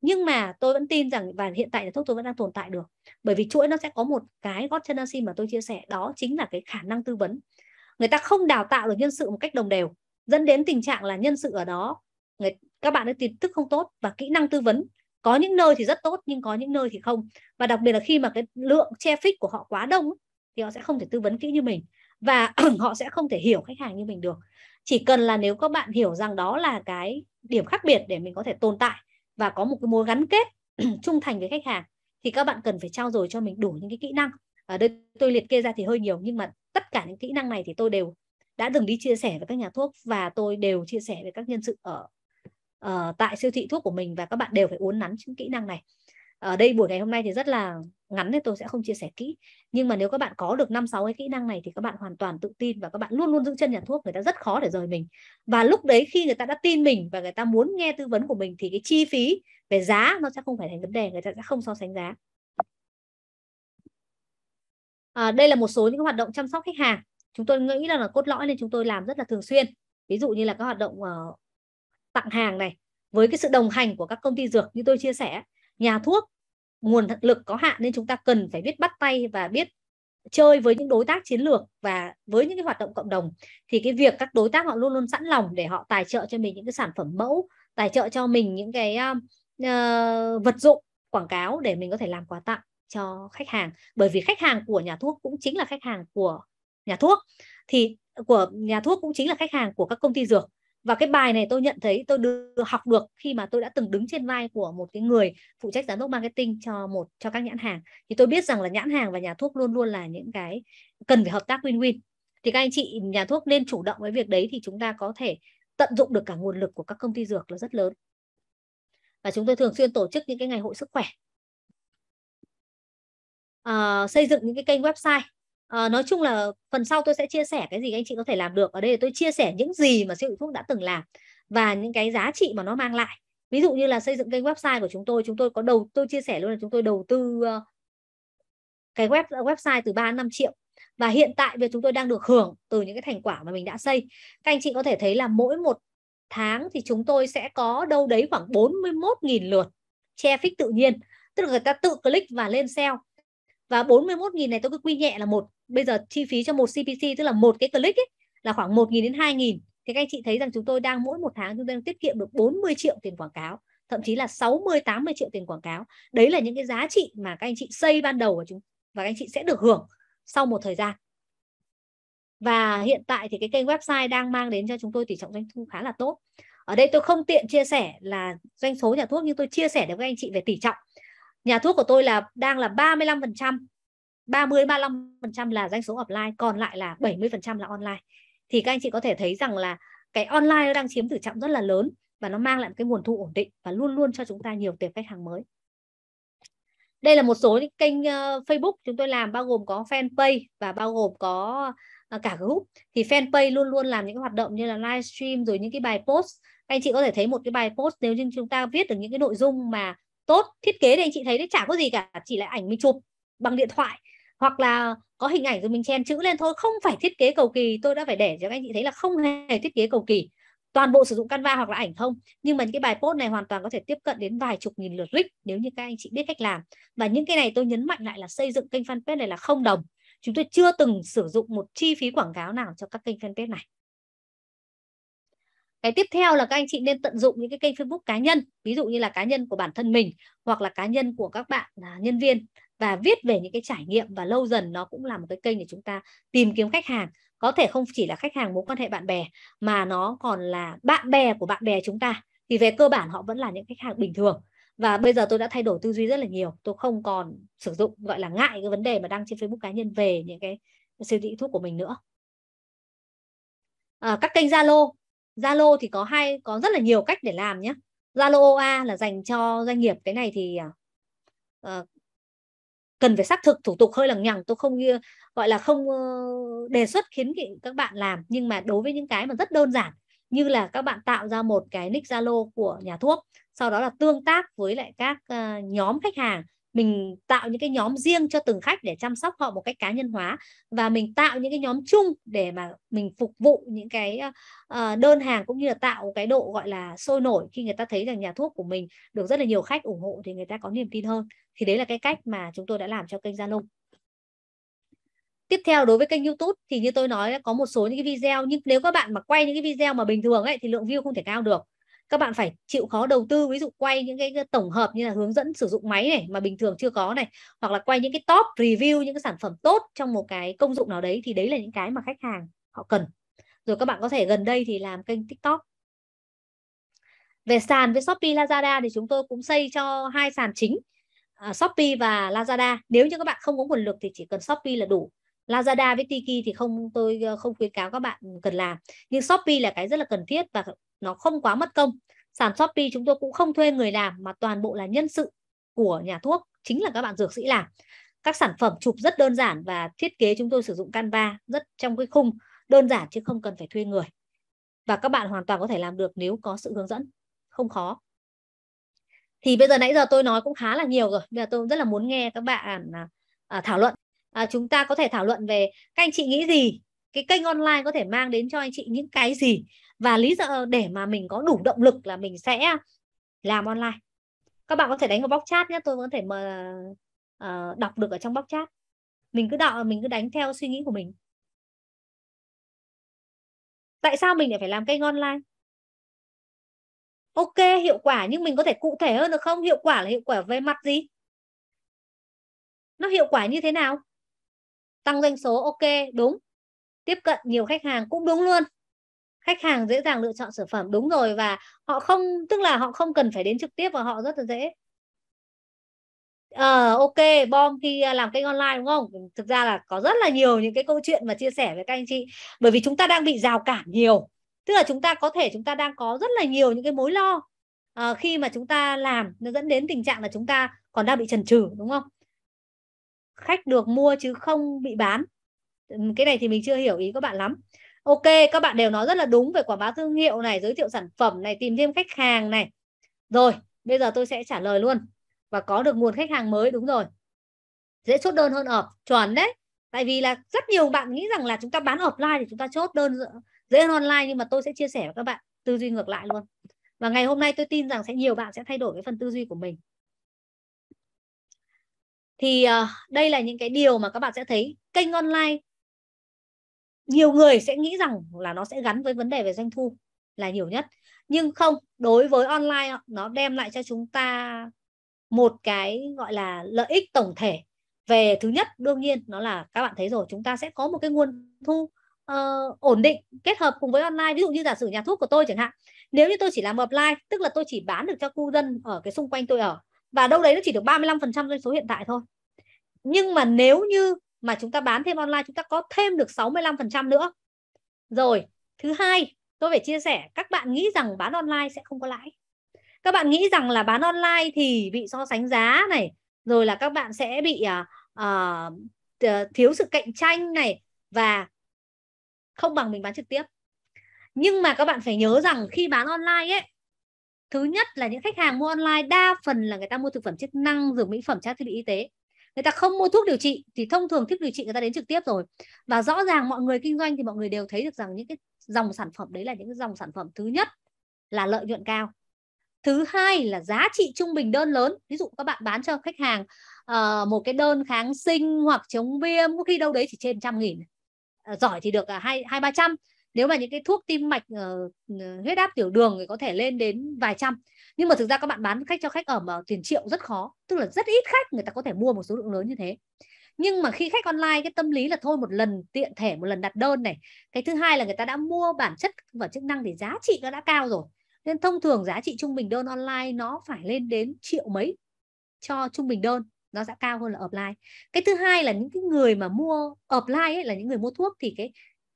nhưng mà tôi vẫn tin rằng và hiện tại là thuốc tôi vẫn đang tồn tại được bởi vì chuỗi nó sẽ có một cái gót chân asin mà tôi chia sẻ đó chính là cái khả năng tư vấn người ta không đào tạo được nhân sự một cách đồng đều dẫn đến tình trạng là nhân sự ở đó người các bạn ấy tin tức không tốt và kỹ năng tư vấn có những nơi thì rất tốt nhưng có những nơi thì không và đặc biệt là khi mà cái lượng traffic của họ quá đông thì họ sẽ không thể tư vấn kỹ như mình và họ sẽ không thể hiểu khách hàng như mình được chỉ cần là nếu các bạn hiểu rằng đó là cái điểm khác biệt để mình có thể tồn tại và có một cái mối gắn kết trung thành với khách hàng thì các bạn cần phải trao dồi cho mình đủ những cái kỹ năng ở đây tôi liệt kê ra thì hơi nhiều nhưng mà tất cả những kỹ năng này thì tôi đều đã từng đi chia sẻ với các nhà thuốc và tôi đều chia sẻ với các nhân sự ở uh, tại siêu thị thuốc của mình và các bạn đều phải uốn nắn những kỹ năng này ở đây buổi ngày hôm nay thì rất là ngắn thì tôi sẽ không chia sẻ kỹ nhưng mà nếu các bạn có được năm sáu cái kỹ năng này thì các bạn hoàn toàn tự tin và các bạn luôn luôn giữ chân nhà thuốc người ta rất khó để rời mình và lúc đấy khi người ta đã tin mình và người ta muốn nghe tư vấn của mình thì cái chi phí về giá nó sẽ không phải thành vấn đề người ta sẽ không so sánh giá à, đây là một số những hoạt động chăm sóc khách hàng chúng tôi nghĩ là, là cốt lõi nên chúng tôi làm rất là thường xuyên ví dụ như là các hoạt động uh, tặng hàng này với cái sự đồng hành của các công ty dược như tôi chia sẻ nhà thuốc nguồn lực có hạn nên chúng ta cần phải biết bắt tay và biết chơi với những đối tác chiến lược và với những cái hoạt động cộng đồng thì cái việc các đối tác họ luôn luôn sẵn lòng để họ tài trợ cho mình những cái sản phẩm mẫu tài trợ cho mình những cái uh, vật dụng quảng cáo để mình có thể làm quà tặng cho khách hàng bởi vì khách hàng của nhà thuốc cũng chính là khách hàng của nhà thuốc thì của nhà thuốc cũng chính là khách hàng của các công ty dược và cái bài này tôi nhận thấy tôi được, học được khi mà tôi đã từng đứng trên vai của một cái người phụ trách giám đốc marketing cho một cho các nhãn hàng thì tôi biết rằng là nhãn hàng và nhà thuốc luôn luôn là những cái cần phải hợp tác win-win thì các anh chị nhà thuốc nên chủ động với việc đấy thì chúng ta có thể tận dụng được cả nguồn lực của các công ty dược là rất lớn và chúng tôi thường xuyên tổ chức những cái ngày hội sức khỏe à, xây dựng những cái kênh website à, nói chung là phần sau tôi sẽ chia sẻ cái gì anh chị có thể làm được ở đây tôi chia sẻ những gì mà siêu thị thuốc đã từng làm và những cái giá trị mà nó mang lại ví dụ như là xây dựng kênh website của chúng tôi chúng tôi có đầu tôi chia sẻ luôn là chúng tôi đầu tư ờ, cái web ờ, website từ 3 năm triệu và hiện tại việc chúng tôi đang được hưởng từ những cái thành quả mà mình đã xây các anh chị có thể thấy là mỗi một tháng thì chúng tôi sẽ có đâu đấy khoảng 41.000 lượt traffic tự nhiên tức là người ta tự click và lên sale và 41.000 này tôi cứ quy nhẹ là một bây giờ chi phí cho một CPC tức là một cái click ấy, là khoảng 1.000 đến 2.000 thì các anh chị thấy rằng chúng tôi đang mỗi một tháng chúng tôi đang tiết kiệm được 40 triệu tiền quảng cáo thậm chí là 60 80 triệu tiền quảng cáo đấy là những cái giá trị mà các anh chị xây ban đầu của chúng và các anh chị sẽ được hưởng sau một thời gian và hiện tại thì cái kênh website đang mang đến cho chúng tôi tỷ trọng doanh thu khá là tốt ở đây tôi không tiện chia sẻ là doanh số nhà thuốc nhưng tôi chia sẻ được với anh chị về tỷ trọng nhà thuốc của tôi là đang là 35% 30 35% là doanh số offline, còn lại là 70% là online. Thì các anh chị có thể thấy rằng là cái online nó đang chiếm tỷ trọng rất là lớn và nó mang lại một cái nguồn thu ổn định và luôn luôn cho chúng ta nhiều tiệp khách hàng mới. Đây là một số những kênh uh, Facebook chúng tôi làm bao gồm có fanpage và bao gồm có uh, cả group. Thì fanpage luôn luôn làm những cái hoạt động như là livestream rồi những cái bài post. anh chị có thể thấy một cái bài post nếu như chúng ta viết được những cái nội dung mà tốt, thiết kế thì anh chị thấy đấy chả có gì cả, chỉ là ảnh mình chụp bằng điện thoại hoặc là có hình ảnh rồi mình chèn chữ lên thôi không phải thiết kế cầu kỳ tôi đã phải để cho các anh chị thấy là không hề thiết kế cầu kỳ toàn bộ sử dụng Canva hoặc là ảnh không nhưng mà những cái bài post này hoàn toàn có thể tiếp cận đến vài chục nghìn lượt click nếu như các anh chị biết cách làm và những cái này tôi nhấn mạnh lại là xây dựng kênh fanpage này là không đồng chúng tôi chưa từng sử dụng một chi phí quảng cáo nào cho các kênh fanpage này cái tiếp theo là các anh chị nên tận dụng những cái kênh Facebook cá nhân ví dụ như là cá nhân của bản thân mình hoặc là cá nhân của các bạn à, nhân viên và viết về những cái trải nghiệm và lâu dần nó cũng là một cái kênh để chúng ta tìm kiếm khách hàng có thể không chỉ là khách hàng mối quan hệ bạn bè mà nó còn là bạn bè của bạn bè chúng ta thì về cơ bản họ vẫn là những khách hàng bình thường và bây giờ tôi đã thay đổi tư duy rất là nhiều tôi không còn sử dụng gọi là ngại cái vấn đề mà đăng trên facebook cá nhân về những cái siêu thị thuốc của mình nữa à, các kênh zalo zalo thì có hai có rất là nhiều cách để làm nhé zalo oa là dành cho doanh nghiệp cái này thì uh, cần phải xác thực thủ tục hơi lằng nhằng tôi không gọi là không đề xuất khiến các bạn làm nhưng mà đối với những cái mà rất đơn giản như là các bạn tạo ra một cái nick Zalo của nhà thuốc sau đó là tương tác với lại các nhóm khách hàng mình tạo những cái nhóm riêng cho từng khách để chăm sóc họ một cách cá nhân hóa và mình tạo những cái nhóm chung để mà mình phục vụ những cái ờ, đơn hàng cũng như là tạo cái độ gọi là sôi nổi khi người ta thấy rằng nhà thuốc của mình được rất là nhiều khách ủng hộ thì người ta có niềm tin hơn thì đấy là cái cách mà chúng tôi đã làm cho kênh Zalo tiếp theo đối với kênh YouTube thì như tôi nói có một số những cái video nhưng nếu các bạn mà quay những cái video mà bình thường ấy thì lượng view không thể cao được các bạn phải chịu khó đầu tư ví dụ quay những cái tổng hợp như là hướng dẫn sử dụng máy này mà bình thường chưa có này hoặc là quay những cái top review những cái sản phẩm tốt trong một cái công dụng nào đấy thì đấy là những cái mà khách hàng họ cần rồi các bạn có thể gần đây thì làm kênh tiktok về sàn với shopee lazada thì chúng tôi cũng xây cho hai sàn chính à, shopee và lazada nếu như các bạn không có nguồn lực thì chỉ cần shopee là đủ Lazada với Tiki thì không tôi ờ, không khuyến cáo các bạn cần làm nhưng Shopee là cái rất là cần thiết và nó không quá mất công Sản shopee chúng tôi cũng không thuê người làm mà toàn bộ là nhân sự của nhà thuốc chính là các bạn dược sĩ làm các sản phẩm chụp rất đơn giản và thiết kế chúng tôi sử dụng canva rất trong cái khung đơn giản chứ không cần phải thuê người và các bạn hoàn toàn có thể làm được nếu có sự hướng dẫn không khó thì bây giờ nãy giờ tôi nói cũng khá là nhiều rồi bây giờ tôi rất là muốn nghe các bạn à, à thảo luận à, chúng ta có thể thảo luận về các anh chị nghĩ gì cái kênh online có thể mang đến cho anh chị những cái gì và lý do để mà mình có đủ động lực là mình sẽ làm online các bạn có thể đánh vào bóc chat nhé tôi có thể mà uh, ờ, đọc được ở trong bóc chat mình cứ đọc mình cứ đánh theo suy nghĩ của mình tại sao mình lại phải làm kênh online ok hiệu quả nhưng mình có thể cụ thể hơn được không hiệu quả là hiệu quả về mặt gì nó hiệu quả như thế nào tăng doanh số ok đúng tiếp cận nhiều khách hàng cũng đúng luôn khách hàng dễ dàng lựa chọn sản phẩm đúng rồi và họ không tức là họ không cần phải đến trực tiếp và họ rất là dễ Ờ, à, ok, bom khi à, làm kênh online đúng không? Thực ra là có rất là nhiều những cái câu chuyện mà chia sẻ với các anh chị bởi vì chúng ta đang bị rào cản nhiều. Tức là chúng ta có thể chúng ta đang có rất là nhiều những cái mối lo à, khi mà chúng ta làm nó dẫn đến tình trạng là chúng ta còn đang bị trần trừ đúng không? Khách được mua chứ không bị bán. Cái này thì mình chưa hiểu ý các bạn lắm ok các bạn đều nói rất là đúng về quảng bá thương hiệu này giới thiệu sản phẩm này tìm thêm khách hàng này rồi bây giờ tôi sẽ trả lời luôn và có được nguồn khách hàng mới đúng rồi dễ chốt đơn hơn ập chuẩn đấy tại vì là rất nhiều bạn nghĩ rằng là chúng ta bán offline thì chúng ta chốt đơn dễ hơn online nhưng mà tôi sẽ chia sẻ với các bạn tư duy ngược lại luôn và ngày hôm nay tôi tin rằng sẽ nhiều bạn sẽ thay đổi cái phần tư duy của mình thì uh, đây là những cái điều mà các bạn sẽ thấy kênh online nhiều người sẽ nghĩ rằng là nó sẽ gắn với vấn đề về doanh thu là nhiều nhất nhưng không đối với online nó đem lại cho chúng ta một cái gọi là lợi ích tổng thể về thứ nhất đương nhiên nó là các bạn thấy rồi chúng ta sẽ có một cái nguồn thu uh, ổn định kết hợp cùng với online ví dụ như giả sử nhà thuốc của tôi chẳng hạn nếu như tôi chỉ làm offline tức là tôi chỉ bán được cho cư dân ở cái xung quanh tôi ở và đâu đấy nó chỉ được 35% doanh số hiện tại thôi nhưng mà nếu như mà chúng ta bán thêm online chúng ta có thêm được 65% nữa. Rồi, thứ hai, tôi phải chia sẻ các bạn nghĩ rằng bán online sẽ không có lãi. Các bạn nghĩ rằng là bán online thì bị so sánh giá này, rồi là các bạn sẽ bị uh, uh, thiếu sự cạnh tranh này và không bằng mình bán trực tiếp. Nhưng mà các bạn phải nhớ rằng khi bán online ấy, thứ nhất là những khách hàng mua online đa phần là người ta mua thực phẩm chức năng, dược mỹ phẩm, trang thiết bị y tế người ta không mua thuốc điều trị thì thông thường thuốc điều trị người ta đến trực tiếp rồi và rõ ràng mọi người kinh doanh thì mọi người đều thấy được rằng những cái dòng sản phẩm đấy là những cái dòng sản phẩm thứ nhất là lợi nhuận cao thứ hai là giá trị trung bình đơn lớn ví dụ các bạn bán cho khách hàng uh, một cái đơn kháng sinh hoặc chống viêm có khi đâu đấy chỉ trên trăm nghìn uh, giỏi thì được à, hai hai ba trăm nếu mà những cái thuốc tim mạch ờ, ờ, huyết áp tiểu đường thì có thể lên đến vài trăm nhưng mà thực ra các bạn bán khách cho khách ở mà tiền triệu rất khó tức là rất ít khách người ta có thể mua một số lượng lớn như thế nhưng mà khi khách online cái tâm lý là thôi một lần tiện thể một lần đặt đơn này cái thứ hai là người ta đã mua bản chất và chức năng thì giá trị nó đã cao rồi nên thông thường giá trị trung bình đơn online nó phải lên đến triệu mấy cho trung bình đơn nó sẽ cao hơn là offline cái thứ hai là những cái người mà mua offline ấy, là những người mua thuốc thì cái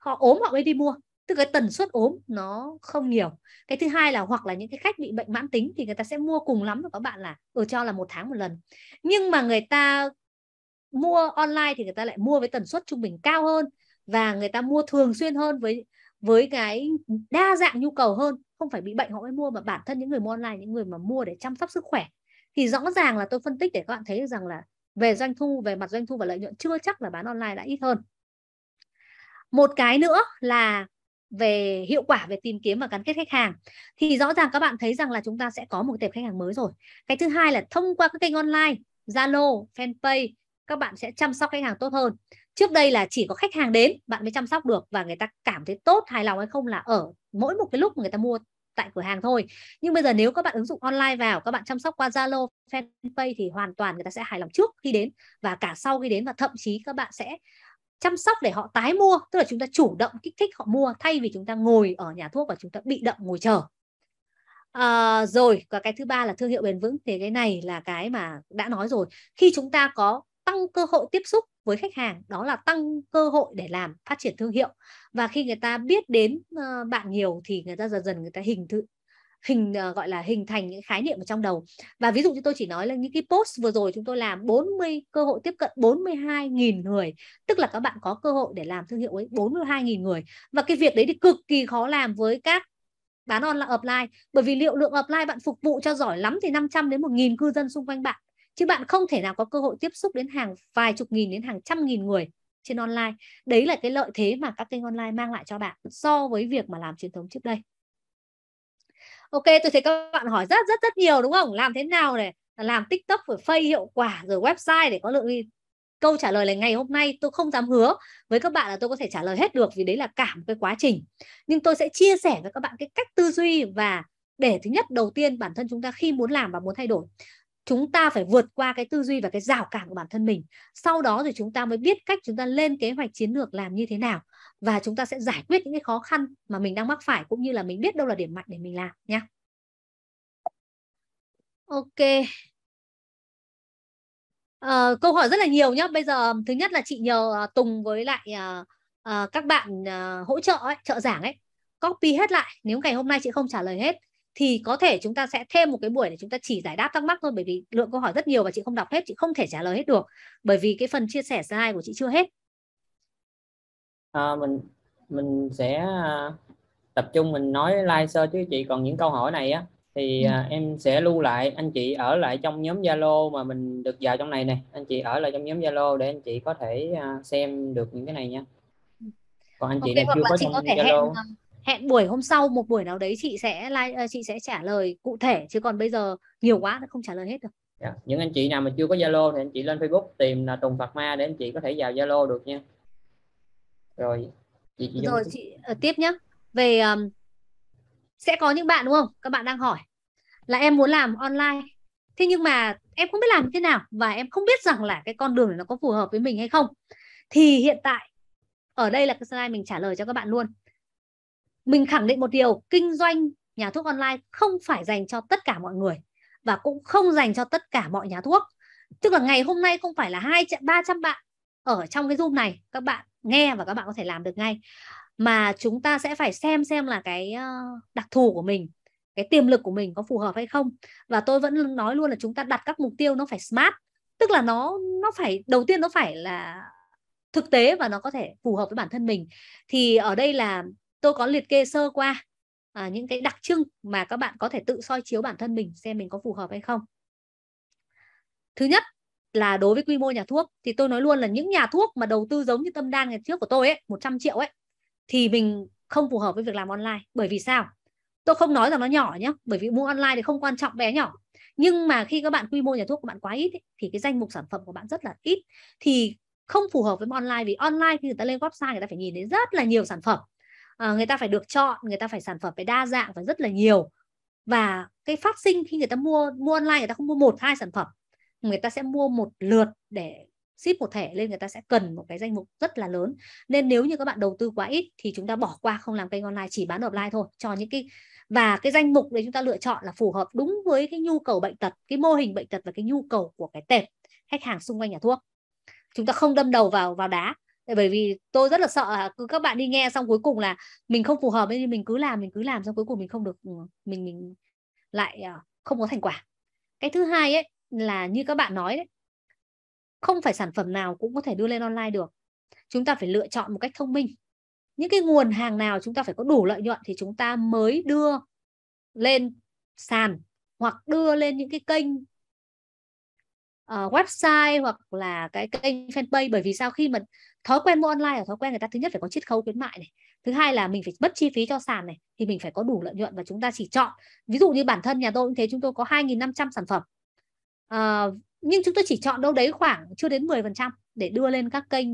họ ốm họ mới đi mua tức cái tần suất ốm nó không nhiều cái thứ hai là hoặc là những cái khách bị bệnh mãn tính thì người ta sẽ mua cùng lắm các bạn là ở ừ, cho là một tháng một lần nhưng mà người ta mua online thì người ta lại mua với tần suất trung bình cao hơn và người ta mua thường xuyên hơn với với cái đa dạng nhu cầu hơn không phải bị bệnh họ mới mua mà bản thân những người mua online những người mà mua để chăm sóc sức khỏe thì rõ ràng là tôi phân tích để các bạn thấy rằng là về doanh thu về mặt doanh thu và lợi nhuận chưa chắc là bán online đã ít hơn một cái nữa là về hiệu quả về tìm kiếm và gắn kết khách hàng thì rõ ràng các bạn thấy rằng là chúng ta sẽ có một tệp khách hàng mới rồi cái thứ hai là thông qua các kênh online zalo fanpage các bạn sẽ chăm sóc khách hàng tốt hơn trước đây là chỉ có khách hàng đến bạn mới chăm sóc được và người ta cảm thấy tốt hài lòng hay không là ở mỗi một cái lúc mà người ta mua tại cửa hàng thôi nhưng bây giờ nếu các bạn ứng dụng online vào các bạn chăm sóc qua zalo fanpage thì hoàn toàn người ta sẽ hài lòng trước khi đến và cả sau khi đến và thậm chí các bạn sẽ chăm sóc để họ tái mua tức là chúng ta chủ động kích thích họ mua thay vì chúng ta ngồi ở nhà thuốc và chúng ta bị động ngồi chờ à, rồi và cái thứ ba là thương hiệu bền vững thì cái này là cái mà đã nói rồi khi chúng ta có tăng cơ hội tiếp xúc với khách hàng đó là tăng cơ hội để làm phát triển thương hiệu và khi người ta biết đến ờ, bạn nhiều thì người ta dần dần người ta hình thức hình uh, gọi là hình thành những khái niệm ở trong đầu và ví dụ như tôi chỉ nói là những cái post vừa rồi chúng tôi làm 40 cơ hội tiếp cận 42.000 người tức là các bạn có cơ hội để làm thương hiệu ấy 42.000 người và cái việc đấy thì cực kỳ khó làm với các bán online offline bởi vì liệu lượng offline bạn phục vụ cho giỏi lắm thì 500 đến 1.000 cư dân xung quanh bạn chứ bạn không thể nào có cơ hội tiếp xúc đến hàng vài chục nghìn đến hàng trăm nghìn người trên online đấy là cái lợi thế mà các kênh online mang lại cho bạn so với việc mà làm truyền thống trước đây ok tôi thấy các bạn hỏi rất rất rất nhiều đúng không làm thế nào để làm tiktok phải phay hiệu quả rồi website để có lượng câu trả lời là ngày hôm nay tôi không dám hứa với các bạn là tôi có thể trả lời hết được vì đấy là cả một cái quá trình nhưng tôi sẽ chia sẻ với các bạn cái cách tư duy và để thứ nhất đầu tiên bản thân chúng ta khi muốn làm và muốn thay đổi chúng ta phải vượt qua cái tư duy và cái rào cản của bản thân mình sau đó rồi chúng ta mới biết cách chúng ta lên kế hoạch chiến lược làm như thế nào và chúng ta sẽ giải quyết những cái khó khăn mà mình đang mắc phải cũng như là mình biết đâu là điểm mạnh để mình làm nhé ok Uh, câu hỏi rất là nhiều nhá bây giờ thứ nhất là chị nhờ uh, Tùng với lại uh, uh, các bạn uh, hỗ trợ ấy, trợ giảng ấy copy hết lại nếu ngày hôm nay chị không trả lời hết thì có thể chúng ta sẽ thêm một cái buổi để chúng ta chỉ giải đáp thắc mắc thôi bởi vì lượng câu hỏi rất nhiều và chị không đọc hết chị không thể trả lời hết được bởi vì cái phần chia sẻ slide của chị chưa hết à, mình mình sẽ ờ, tập trung mình nói like sơ chứ chị còn những câu hỏi này á thì ừ. à, em sẽ lưu lại anh chị ở lại trong nhóm Zalo mà mình được vào trong này này anh chị ở lại trong nhóm Zalo để anh chị có thể à, xem được những cái này nha còn anh chị okay, chưa có trong Zalo hẹn, hẹn buổi hôm sau một buổi nào đấy chị sẽ like chị sẽ trả lời cụ thể chứ còn bây giờ nhiều quá nó không trả lời hết được yeah. Dạ. những anh chị nào mà chưa có Zalo thì anh chị lên Facebook tìm là Tùng Phật Ma để anh chị có thể vào Zalo được nha rồi chị, chị rồi chị uh, tiếp nhé về um, sẽ có những bạn đúng không các bạn đang hỏi là em muốn làm online thế nhưng mà em không biết làm thế nào và em không biết rằng là cái con đường này nó có phù hợp với mình hay không thì hiện tại ở đây là cái slide mình trả lời cho các bạn luôn mình khẳng định một điều kinh doanh nhà thuốc online không phải dành cho tất cả mọi người và cũng không dành cho tất cả mọi nhà thuốc tức là ngày hôm nay không phải là hai ba trăm bạn ở trong cái zoom này các bạn nghe và các bạn có thể làm được ngay mà chúng ta sẽ phải xem xem là cái ờ, đặc thù của mình cái tiềm lực của mình có phù hợp hay không và tôi vẫn nói luôn là chúng ta đặt các mục tiêu nó phải smart tức là nó nó phải đầu tiên nó phải là thực tế và nó có thể phù hợp với bản thân mình thì ở đây là tôi có liệt kê sơ qua à, những cái đặc trưng mà các bạn có thể tự soi chiếu bản thân mình xem mình có phù hợp hay không thứ nhất là đối với quy mô nhà thuốc thì tôi nói luôn là những nhà thuốc mà đầu tư giống như tâm đan ngày trước của tôi ấy 100 triệu ấy thì mình không phù hợp với việc làm online bởi vì sao tôi không nói rằng nó nhỏ nhé bởi vì mua online thì không quan trọng bé nhỏ nhưng mà khi các bạn quy mô nhà thuốc của bạn quá ít ấy, thì cái danh mục sản phẩm của bạn rất là ít thì không phù hợp với online vì online khi người ta lên website người ta phải nhìn thấy rất là nhiều sản phẩm à, người ta phải được chọn người ta phải sản phẩm phải đa dạng và rất là nhiều và cái phát sinh khi người ta mua mua online người ta không mua một hai sản phẩm người ta sẽ mua một lượt để ship một thẻ lên người ta sẽ cần một cái danh mục rất là lớn nên nếu như các bạn đầu tư quá ít thì chúng ta bỏ qua không làm kênh online chỉ bán offline thôi cho những cái và cái danh mục để chúng ta lựa chọn là phù hợp đúng với cái nhu cầu bệnh tật cái mô hình bệnh tật và cái nhu cầu của cái tệp khách hàng xung quanh nhà thuốc chúng ta không đâm đầu vào vào đá bởi vì tôi rất là sợ cứ các bạn đi nghe xong cuối cùng là mình không phù hợp nên mình cứ làm mình cứ làm xong cuối cùng mình không được ừ, mình mình lại ờ, không có thành quả cái thứ hai ấy là như các bạn nói đấy không phải sản phẩm nào cũng có thể đưa lên online được chúng ta phải lựa chọn một cách thông minh những cái nguồn hàng nào chúng ta phải có đủ lợi nhuận thì chúng ta mới đưa lên sàn hoặc đưa lên những cái kênh uh, website hoặc là cái kênh fanpage bởi vì sao khi mà thói quen mua online ở thói quen người ta thứ nhất phải có chiết khấu khuyến mại này thứ hai là mình phải mất chi phí cho sàn này thì mình phải có đủ lợi nhuận và chúng ta chỉ chọn ví dụ như bản thân nhà tôi cũng thế chúng tôi có 2.500 sản phẩm Ờ, nhưng chúng tôi chỉ chọn đâu đấy khoảng chưa đến 10% để đưa lên các kênh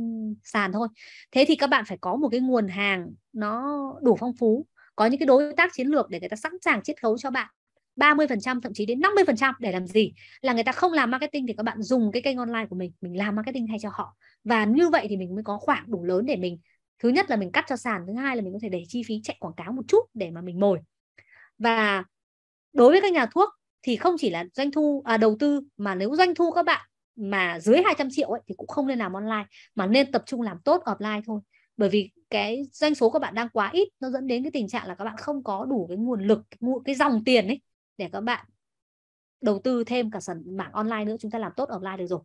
sàn thôi thế thì các bạn phải có một cái nguồn hàng nó đủ phong phú có những cái đối tác chiến lược để người ta sẵn sàng chiết khấu cho bạn 30% thậm chí đến 50% để làm gì là người ta không làm marketing thì các bạn dùng cái kênh online của mình mình làm marketing thay cho họ và như vậy thì mình mới có khoảng đủ lớn để mình thứ nhất là mình cắt cho sàn thứ hai là mình có thể để chi phí chạy quảng cáo một chút để mà mình mồi và đối với các nhà thuốc thì không chỉ là doanh thu à, đầu tư mà nếu doanh thu các bạn mà dưới 200 triệu ấy thì cũng không nên làm online mà nên tập trung làm tốt offline thôi bởi vì cái doanh số các bạn đang quá ít nó dẫn đến cái tình trạng là các bạn không có đủ cái nguồn lực cái dòng tiền ấy để các bạn đầu tư thêm cả sản mảng online nữa chúng ta làm tốt online được rồi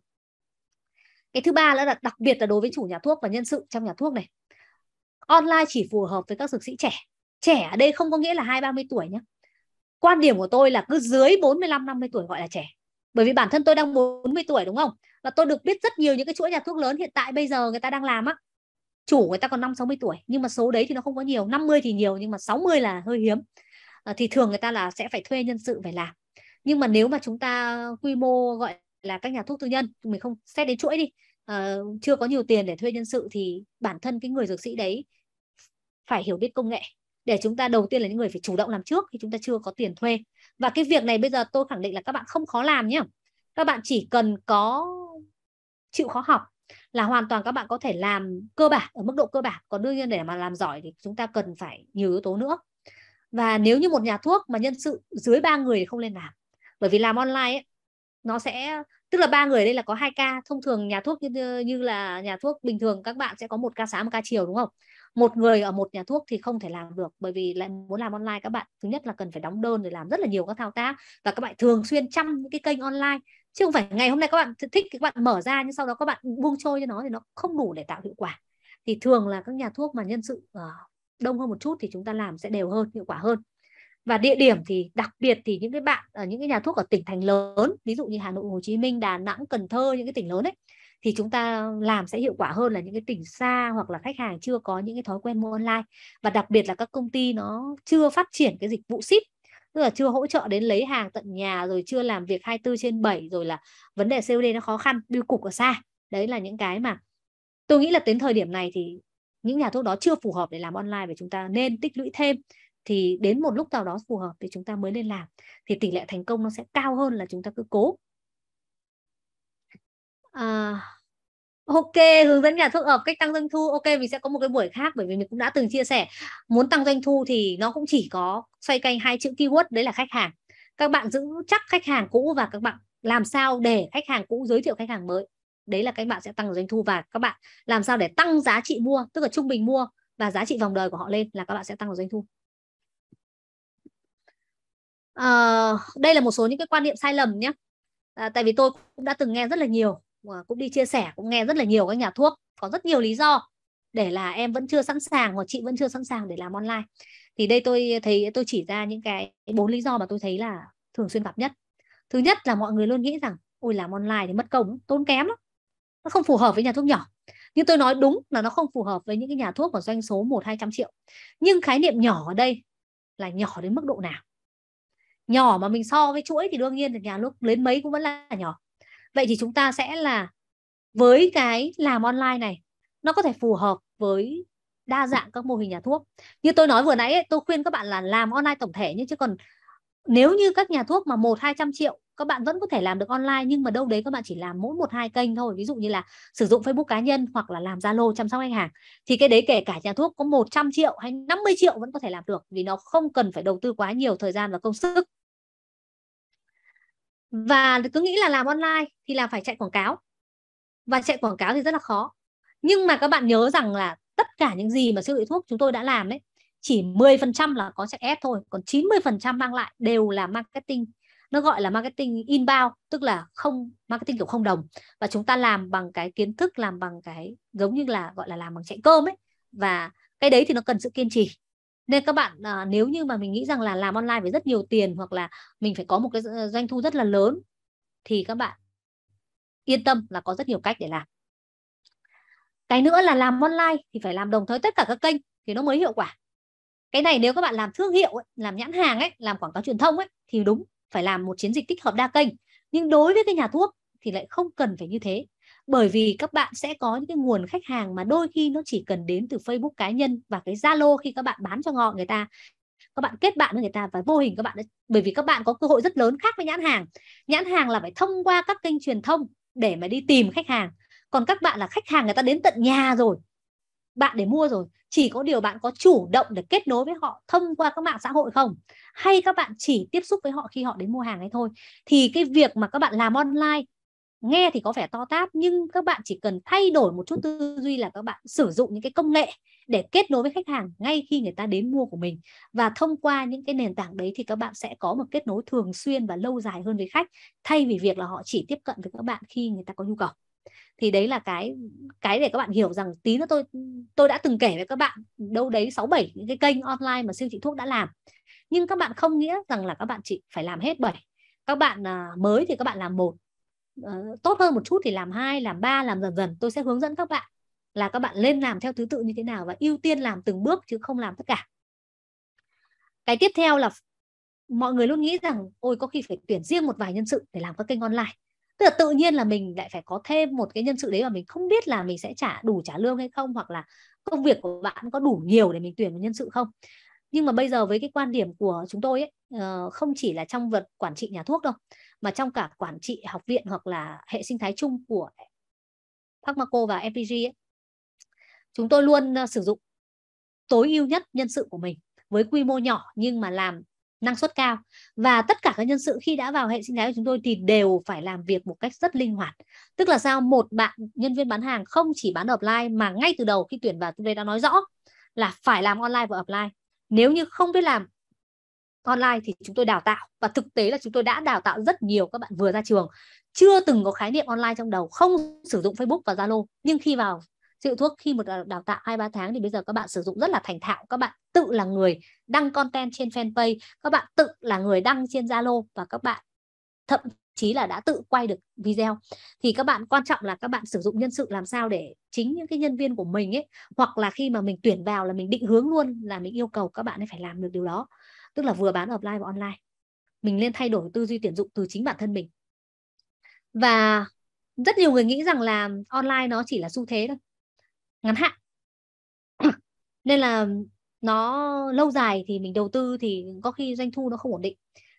cái thứ ba nữa là đặc biệt là đối với chủ nhà thuốc và nhân sự trong nhà thuốc này online chỉ phù hợp với các dược sĩ trẻ trẻ ở đây không có nghĩa là hai ba mươi tuổi nhé quan điểm của tôi là cứ dưới 45 50 tuổi gọi là trẻ. Bởi vì bản thân tôi đang 40 tuổi đúng không? Và tôi được biết rất nhiều những cái chuỗi nhà thuốc lớn hiện tại bây giờ người ta đang làm á. Chủ người ta còn 5 60 tuổi, nhưng mà số đấy thì nó không có nhiều, 50 thì nhiều nhưng mà 60 là hơi hiếm. À, thì thường người ta là sẽ phải thuê nhân sự về làm. Nhưng mà nếu mà chúng ta quy mô gọi là các nhà thuốc tư nhân, mình không xét đến chuỗi đi, à, chưa có nhiều tiền để thuê nhân sự thì bản thân cái người dược sĩ đấy phải hiểu biết công nghệ để chúng ta đầu tiên là những người phải chủ động làm trước khi chúng ta chưa có tiền thuê và cái việc này bây giờ tôi khẳng định là các bạn không khó làm nhé các bạn chỉ cần có chịu khó học là hoàn toàn các bạn có thể làm cơ bản ở mức độ cơ bản còn đương nhiên để mà làm giỏi thì chúng ta cần phải nhiều yếu tố nữa và nếu như một nhà thuốc mà nhân sự dưới ba người thì không nên làm bởi vì làm online ấy, nó sẽ tức là ba người đây là có hai ca thông thường nhà thuốc như, như là nhà thuốc bình thường các bạn sẽ có một ca sáng một ca chiều đúng không một người ở một nhà thuốc thì không thể làm được bởi vì lại muốn làm online các bạn thứ nhất là cần phải đóng đơn rồi làm rất là nhiều các thao tác và các bạn thường xuyên chăm những cái kênh online chứ không phải ngày hôm nay các bạn thích các bạn mở ra nhưng sau đó các bạn buông trôi cho nó thì nó không đủ để tạo hiệu quả thì thường là các nhà thuốc mà nhân sự ờ, đông hơn một chút thì chúng ta làm sẽ đều hơn hiệu quả hơn và địa điểm thì đặc biệt thì những cái bạn ở ờ, những cái nhà thuốc ở tỉnh thành lớn ví dụ như Hà Nội Hồ Chí Minh Đà Nẵng Cần Thơ những cái tỉnh lớn ấy thì chúng ta làm sẽ hiệu quả hơn là những cái tỉnh xa hoặc là khách hàng chưa có những cái thói quen mua online và đặc biệt là các công ty nó chưa phát triển cái dịch vụ ship tức là chưa hỗ trợ đến lấy hàng tận nhà rồi chưa làm việc 24 trên 7 rồi là vấn đề COD nó khó khăn biêu cục ở xa đấy là những cái mà tôi nghĩ là đến thời điểm này thì những nhà thuốc đó chưa phù hợp để làm online và chúng ta nên tích lũy thêm thì đến một lúc nào đó phù hợp thì chúng ta mới nên làm thì tỷ lệ thành công nó sẽ cao hơn là chúng ta cứ cố À, ok hướng dẫn nhà thuốc hợp cách tăng doanh thu ok mình sẽ có một cái buổi khác bởi vì mình cũng đã từng chia sẻ muốn tăng doanh thu thì nó cũng chỉ có xoay canh hai chữ keyword đấy là khách hàng các bạn giữ chắc khách hàng cũ và các bạn làm sao để khách hàng cũ giới thiệu khách hàng mới đấy là các bạn sẽ tăng doanh thu và các bạn làm sao để tăng giá trị mua tức là trung bình mua và giá trị vòng đời của họ lên là các bạn sẽ tăng doanh thu à, đây là một số những cái quan niệm sai lầm nhé à, tại vì tôi cũng đã từng nghe rất là nhiều Ờ, cũng đi chia sẻ cũng nghe rất là nhiều các nhà thuốc có rất nhiều lý do để là em vẫn chưa sẵn sàng hoặc chị vẫn chưa sẵn sàng để làm online thì đây tôi thấy tôi chỉ ra những cái bốn lý do mà tôi thấy là thường xuyên gặp nhất thứ nhất là mọi người luôn nghĩ rằng ôi làm online thì mất công tốn kém lắm nó không phù hợp với nhà thuốc nhỏ nhưng tôi nói đúng là nó không phù hợp với những cái nhà thuốc mà doanh số một hai trăm triệu nhưng khái niệm nhỏ ở đây là nhỏ đến mức độ nào nhỏ mà mình so với chuỗi thì đương nhiên là nhà lúc lớn mấy cũng vẫn là nhỏ vậy thì chúng ta sẽ là với cái làm online này nó có thể phù hợp với đa dạng các mô hình nhà thuốc như tôi nói vừa nãy ấy, tôi khuyên các bạn là làm online tổng thể nhưng chứ còn nếu như các nhà thuốc mà một hai trăm triệu các bạn vẫn có thể làm được online nhưng mà đâu đấy các bạn chỉ làm mỗi một hai kênh thôi ví dụ như là sử dụng facebook cá nhân hoặc là làm zalo chăm sóc khách hàng thì cái đấy kể cả nhà thuốc có 100 triệu hay 50 triệu vẫn có thể làm được vì nó không cần phải đầu tư quá nhiều thời gian và công sức và cứ nghĩ là làm online thì là phải chạy quảng cáo và chạy quảng cáo thì rất là khó nhưng mà các bạn nhớ rằng là tất cả những gì mà siêu thị thuốc chúng tôi đã làm đấy chỉ 10% là có chạy ad thôi còn 90% mang lại đều là marketing nó gọi là marketing inbound tức là không marketing kiểu không đồng và chúng ta làm bằng cái kiến thức làm bằng cái giống như là gọi là làm bằng chạy cơm ấy và cái đấy thì nó cần sự kiên trì nên các bạn à, nếu như mà mình nghĩ rằng là làm online phải rất nhiều tiền hoặc là mình phải có một cái ờ, doanh thu rất là lớn thì các bạn yên tâm là có rất nhiều cách để làm cái nữa là làm online thì phải làm đồng thời tất cả các kênh thì nó mới hiệu quả cái này nếu các bạn làm thương hiệu ấy, làm nhãn hàng ấy làm quảng cáo truyền thông ấy thì đúng phải làm một chiến dịch tích hợp đa kênh nhưng đối với cái nhà thuốc thì lại không cần phải như thế bởi vì các bạn sẽ có những cái nguồn khách hàng mà đôi khi nó chỉ cần đến từ Facebook cá nhân và cái Zalo khi các bạn bán cho họ người ta các bạn kết bạn với người ta và vô hình các bạn đã, bởi vì các bạn có cơ hội rất lớn khác với nhãn hàng nhãn hàng là phải thông qua các kênh truyền thông để mà đi tìm khách hàng còn các bạn là khách hàng người ta đến tận nhà rồi bạn để mua rồi chỉ có điều bạn có chủ động để kết nối với họ thông qua các mạng xã hội không hay các bạn chỉ tiếp xúc với họ khi họ đến mua hàng ấy thôi thì cái việc mà các bạn làm online nghe thì có vẻ to tát nhưng các bạn chỉ cần thay đổi một chút tư duy là các bạn sử dụng những cái công nghệ để kết nối với khách hàng ngay khi người ta đến mua của mình và thông qua những cái nền tảng đấy thì các bạn sẽ có một kết nối thường xuyên và lâu dài hơn với khách thay vì việc là họ chỉ tiếp cận với các bạn khi người ta có nhu cầu thì đấy là cái cái để các bạn hiểu rằng tí nữa tôi tôi đã từng kể với các bạn đâu đấy sáu bảy những cái kênh online mà siêu thị thuốc đã làm nhưng các bạn không nghĩa rằng là các bạn chỉ phải làm hết bảy các bạn à, mới thì các bạn làm một Ờ, tốt hơn một chút thì làm hai làm ba làm dần dần tôi sẽ hướng dẫn các bạn là các bạn lên làm theo thứ tự như thế nào và ưu tiên làm từng bước chứ không làm tất cả cái tiếp theo là mọi người luôn nghĩ rằng ôi có khi phải tuyển riêng một vài nhân sự để làm các kênh online tức là tự nhiên là mình lại phải có thêm một cái nhân sự đấy mà mình không biết là mình sẽ trả đủ trả lương hay không hoặc là công việc của bạn có đủ nhiều để mình tuyển một nhân sự không nhưng mà bây giờ với cái quan điểm của chúng tôi ấy, ờ, không chỉ là trong vật quản trị nhà thuốc đâu mà trong cả quản trị học viện hoặc là hệ sinh thái chung của Pharmaco và FPG ấy, chúng tôi luôn ờ, sử dụng tối ưu nhất nhân sự của mình với quy mô nhỏ nhưng mà làm năng suất cao và tất cả các nhân sự khi đã vào hệ sinh thái của chúng tôi thì đều phải làm việc một cách rất linh hoạt tức là sao một bạn nhân viên bán hàng không chỉ bán offline mà ngay từ đầu khi tuyển vào chúng tôi đã nói rõ là phải làm online và offline nếu như không biết làm online thì chúng tôi đào tạo và thực tế là chúng tôi đã đào tạo rất nhiều các bạn vừa ra trường chưa từng có khái niệm online trong đầu không sử dụng Facebook và Zalo nhưng khi vào chịu thuốc khi một đào tạo hai ba tháng thì bây giờ các bạn sử dụng rất là thành thạo các bạn tự là người đăng content trên fanpage các bạn tự là người đăng trên Zalo và các bạn thậm chí là đã tự quay được video thì các bạn quan trọng là các bạn sử dụng nhân sự làm sao để chính những cái nhân viên của mình ấy hoặc là khi mà mình tuyển vào là mình định hướng luôn là mình yêu cầu các bạn ấy phải làm được điều đó tức là vừa bán offline và online mình nên thay đổi tư duy tuyển dụng từ chính bản thân mình và rất nhiều người nghĩ rằng là online nó chỉ là xu thế thôi ngắn hạn nên là nó lâu dài thì mình đầu tư thì có khi doanh thu nó không ổn định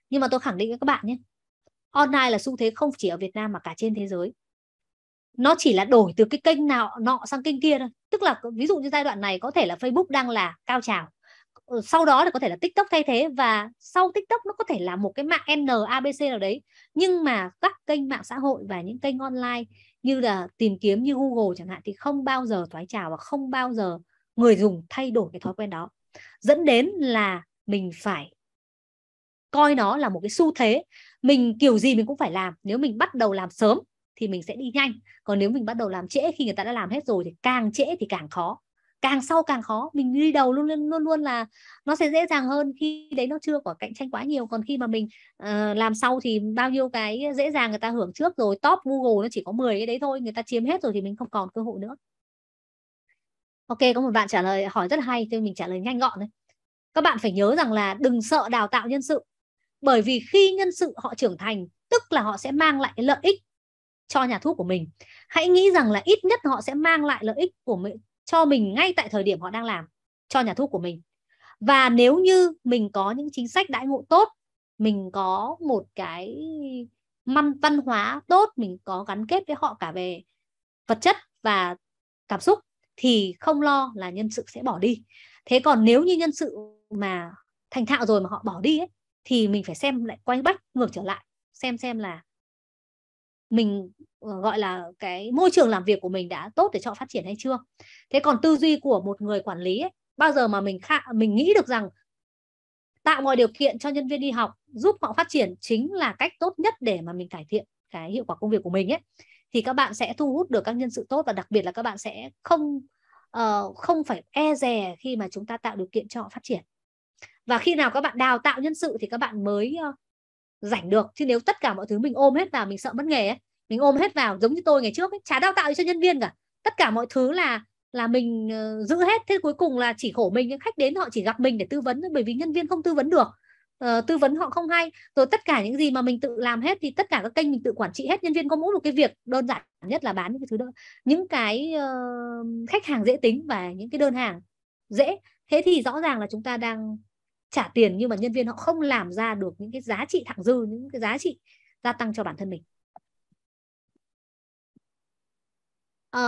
nhưng mà tôi khẳng định với các bạn nhé online là xu thế không chỉ ở Việt Nam mà cả trên thế giới nó chỉ là đổi từ cái kênh nào nọ sang kênh kia thôi tức là ví dụ như giai đoạn này có thể là Facebook đang là cao trào ờ, sau đó thì có thể là TikTok thay thế và sau TikTok nó có thể là một cái mạng N ABC nào đấy nhưng mà các kênh mạng xã hội và những kênh online như là tìm kiếm như Google chẳng hạn thì không bao giờ thoái trào và không bao giờ người dùng thay đổi cái thói quen đó dẫn đến là mình phải coi nó là một cái xu thế mình kiểu gì mình cũng phải làm nếu mình bắt đầu làm sớm thì mình sẽ đi nhanh còn nếu mình bắt đầu làm trễ khi người ta đã làm hết rồi thì càng trễ thì càng khó càng sau càng khó mình đi đầu luôn luôn luôn luôn là nó sẽ dễ dàng hơn khi đấy nó chưa có cạnh tranh quá nhiều còn khi mà mình uh, làm sau thì bao nhiêu cái dễ dàng người ta hưởng trước rồi top Google nó chỉ có 10 cái đấy thôi người ta chiếm hết rồi thì mình không còn cơ hội nữa Ok có một bạn trả lời hỏi rất hay cho mình trả lời nhanh gọn đấy các bạn phải nhớ rằng là đừng sợ đào tạo nhân sự bởi vì khi nhân sự họ trưởng thành tức là họ sẽ mang lại lợi ích cho nhà thuốc của mình hãy nghĩ rằng là ít nhất họ sẽ mang lại lợi ích của mình cho mình ngay tại thời điểm họ đang làm cho nhà thuốc của mình và nếu như mình có những chính sách đãi ngộ tốt mình có một cái văn văn hóa tốt mình có gắn kết với họ cả về vật chất và cảm xúc thì không lo là nhân sự sẽ bỏ đi thế còn nếu như nhân sự mà thành thạo rồi mà họ bỏ đi ấy, thì mình phải xem lại quay bách ngược trở lại xem xem là mình ờ, gọi là cái môi trường làm việc của mình đã tốt để cho phát triển hay chưa thế còn tư duy của một người quản lý ấy, bao giờ mà mình khá, mình nghĩ được rằng tạo mọi điều kiện cho nhân viên đi học giúp họ phát triển chính là cách tốt nhất để mà mình cải thiện cái hiệu quả công việc của mình ấy thì các bạn sẽ thu hút được các nhân sự tốt và đặc biệt là các bạn sẽ không uh, không phải e dè khi mà chúng ta tạo điều kiện cho họ phát triển và khi nào các bạn đào tạo nhân sự thì các bạn mới uh, rảnh được chứ nếu tất cả mọi thứ mình ôm hết vào mình sợ mất nghề ấy mình ôm hết vào giống như tôi ngày trước ấy, chả đào tạo cho nhân viên cả tất cả mọi thứ là là mình ờ, giữ hết thế cuối cùng là chỉ khổ mình khách đến họ chỉ gặp mình để tư vấn bởi vì nhân viên không tư vấn được ờ, tư vấn họ không hay rồi tất cả những gì mà mình tự làm hết thì tất cả các kênh mình tự quản trị hết nhân viên có mỗi một cái việc đơn giản nhất là bán những cái thứ đó những cái khách hàng dễ tính và những cái đơn hàng dễ thế thì rõ ràng là chúng ta đang trả tiền nhưng mà nhân viên họ không làm ra được những cái giá trị thẳng dư những cái giá trị gia tăng cho bản thân mình à,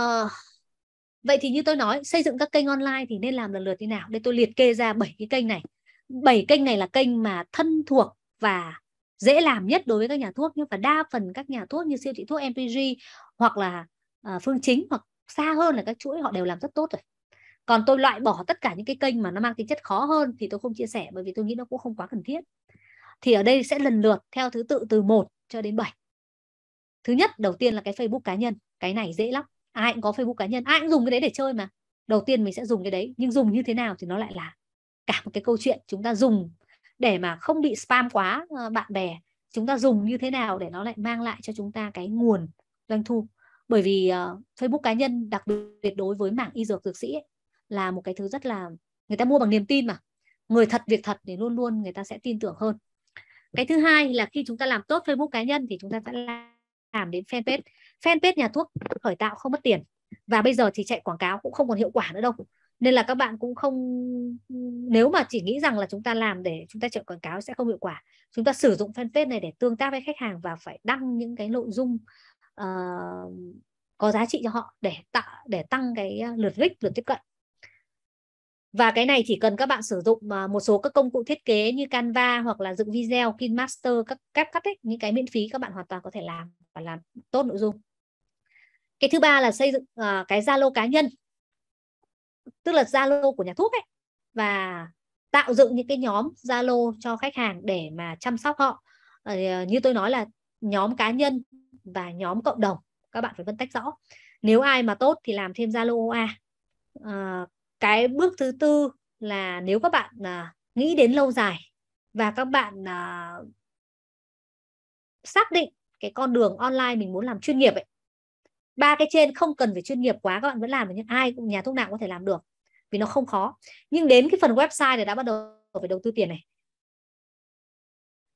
vậy thì như tôi nói xây dựng các kênh online thì nên làm lần lượt như nào đây tôi liệt kê ra bảy cái kênh này bảy kênh này là kênh mà thân thuộc và dễ làm nhất đối với các nhà thuốc nhưng và đa phần các nhà thuốc như siêu thị thuốc MPG hoặc là uh, phương chính hoặc xa hơn là các chuỗi họ đều làm rất tốt rồi còn tôi loại bỏ tất cả những cái kênh mà nó mang tính chất khó hơn thì tôi không chia sẻ bởi vì tôi nghĩ nó cũng không quá cần thiết thì ở đây sẽ lần lượt theo thứ tự từ 1 cho đến 7 thứ nhất đầu tiên là cái Facebook cá nhân cái này dễ lắm ai cũng có Facebook cá nhân ai cũng dùng cái đấy để chơi mà đầu tiên mình sẽ dùng cái đấy nhưng dùng như thế nào thì nó lại là cả một cái câu chuyện chúng ta dùng để mà không bị spam quá ờ, bạn bè chúng ta dùng như thế nào để nó lại mang lại cho chúng ta cái nguồn doanh thu bởi vì uh, Facebook cá nhân đặc biệt đối với mảng y dược dược sĩ ấy, là một cái thứ rất là người ta mua bằng niềm tin mà người thật việc thật thì luôn luôn người ta sẽ tin tưởng hơn cái thứ hai là khi chúng ta làm tốt Facebook cá nhân thì chúng ta sẽ làm đến fanpage fanpage nhà thuốc khởi tạo không mất tiền và bây giờ thì chạy quảng cáo cũng không còn hiệu quả nữa đâu nên là các bạn cũng không nếu mà chỉ nghĩ rằng là chúng ta làm để chúng ta chạy quảng cáo sẽ không hiệu quả chúng ta sử dụng fanpage này để tương tác với khách hàng và phải đăng những cái nội dung uh, có giá trị cho họ để tạo để tăng cái ờ, lượt click lượt tiếp cận và cái này chỉ cần các bạn sử dụng ờ, một số các công cụ thiết kế như Canva hoặc là dựng video, KineMaster, các CapCut ấy, những cái miễn phí các bạn hoàn toàn có thể làm và làm tốt nội dung. Cái thứ ba là xây dựng uh, cái Zalo cá nhân. Tức là Zalo của nhà thuốc ấy và tạo dựng những cái nhóm Zalo cho khách hàng để mà chăm sóc họ. Uh, như tôi nói là nhóm cá nhân và nhóm cộng đồng, các bạn phải phân tách rõ. Nếu ai mà tốt thì làm thêm Zalo OA. Uh, cái bước thứ tư là nếu các bạn à, nghĩ đến lâu dài và các bạn à, xác định cái con đường online mình muốn làm chuyên nghiệp ấy ba cái trên không cần phải chuyên nghiệp quá các bạn vẫn làm được nhưng ai cũng nhà thuốc nào cũng có thể làm được vì nó không khó nhưng đến cái phần website này đã bắt đầu phải đầu tư tiền này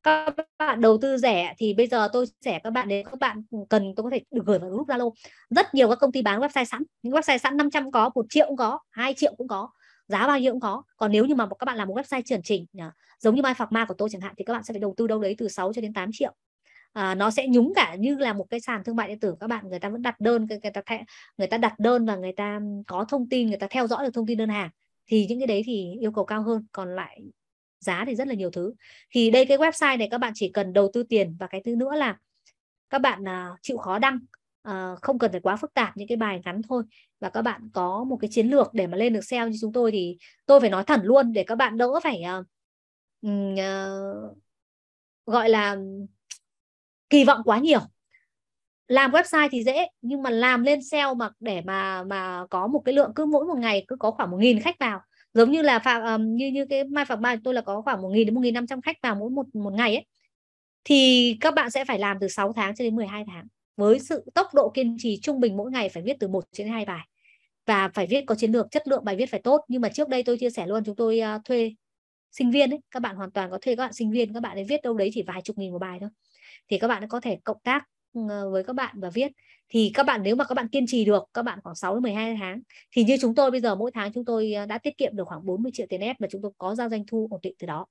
các bạn đầu tư rẻ thì bây giờ tôi sẽ các bạn đến các bạn cần tôi có thể được gửi vào group Zalo rất nhiều các công ty bán website sẵn những website sẵn 500 có một triệu cũng có hai triệu cũng có giá bao nhiêu cũng có còn nếu như mà các bạn làm một website chuẩn chỉnh giống như mai phạc ma của tôi chẳng hạn thì các bạn sẽ phải đầu tư đâu đấy từ 6 cho đến 8 triệu à, nó sẽ nhúng cả như là một cái sàn thương mại điện tử các bạn người ta vẫn đặt đơn người ta người ta đặt đơn và người ta có thông tin người ta theo dõi được thông tin đơn hàng thì những cái đấy thì yêu cầu cao hơn còn lại giá thì rất là nhiều thứ thì đây cái website này các bạn chỉ cần đầu tư tiền và cái thứ nữa là các bạn uh, chịu khó đăng uh, không cần phải quá phức tạp những cái bài ngắn thôi và các bạn có một cái chiến lược để mà lên được sale như chúng tôi thì tôi phải nói thẳng luôn để các bạn đỡ phải uh, uh, gọi là kỳ vọng quá nhiều làm website thì dễ nhưng mà làm lên sale mà để mà mà có một cái lượng cứ mỗi một ngày cứ có khoảng một nghìn khách vào giống như là phạm um, như như cái mai phạm mai tôi là có khoảng một nghìn đến một nghìn năm trăm khách vào mỗi một một ngày ấy thì các bạn sẽ phải làm từ 6 tháng cho đến 12 tháng với sự tốc độ kiên trì trung bình mỗi ngày phải viết từ 1 đến 2 bài và phải viết có chiến lược chất lượng bài viết phải tốt nhưng mà trước đây tôi chia sẻ luôn chúng tôi uh, thuê sinh viên ấy các bạn hoàn toàn có thuê các bạn sinh viên các bạn ấy viết đâu đấy chỉ vài chục nghìn một bài thôi thì các bạn có thể cộng tác Ờ, với các bạn và viết thì các bạn nếu mà các bạn kiên trì được các bạn khoảng 6 đến 12 tháng thì như chúng tôi bây giờ mỗi tháng chúng tôi ờ, đã tiết kiệm được khoảng 40 triệu tiền ép và chúng tôi có ra doanh thu ổn định từ đó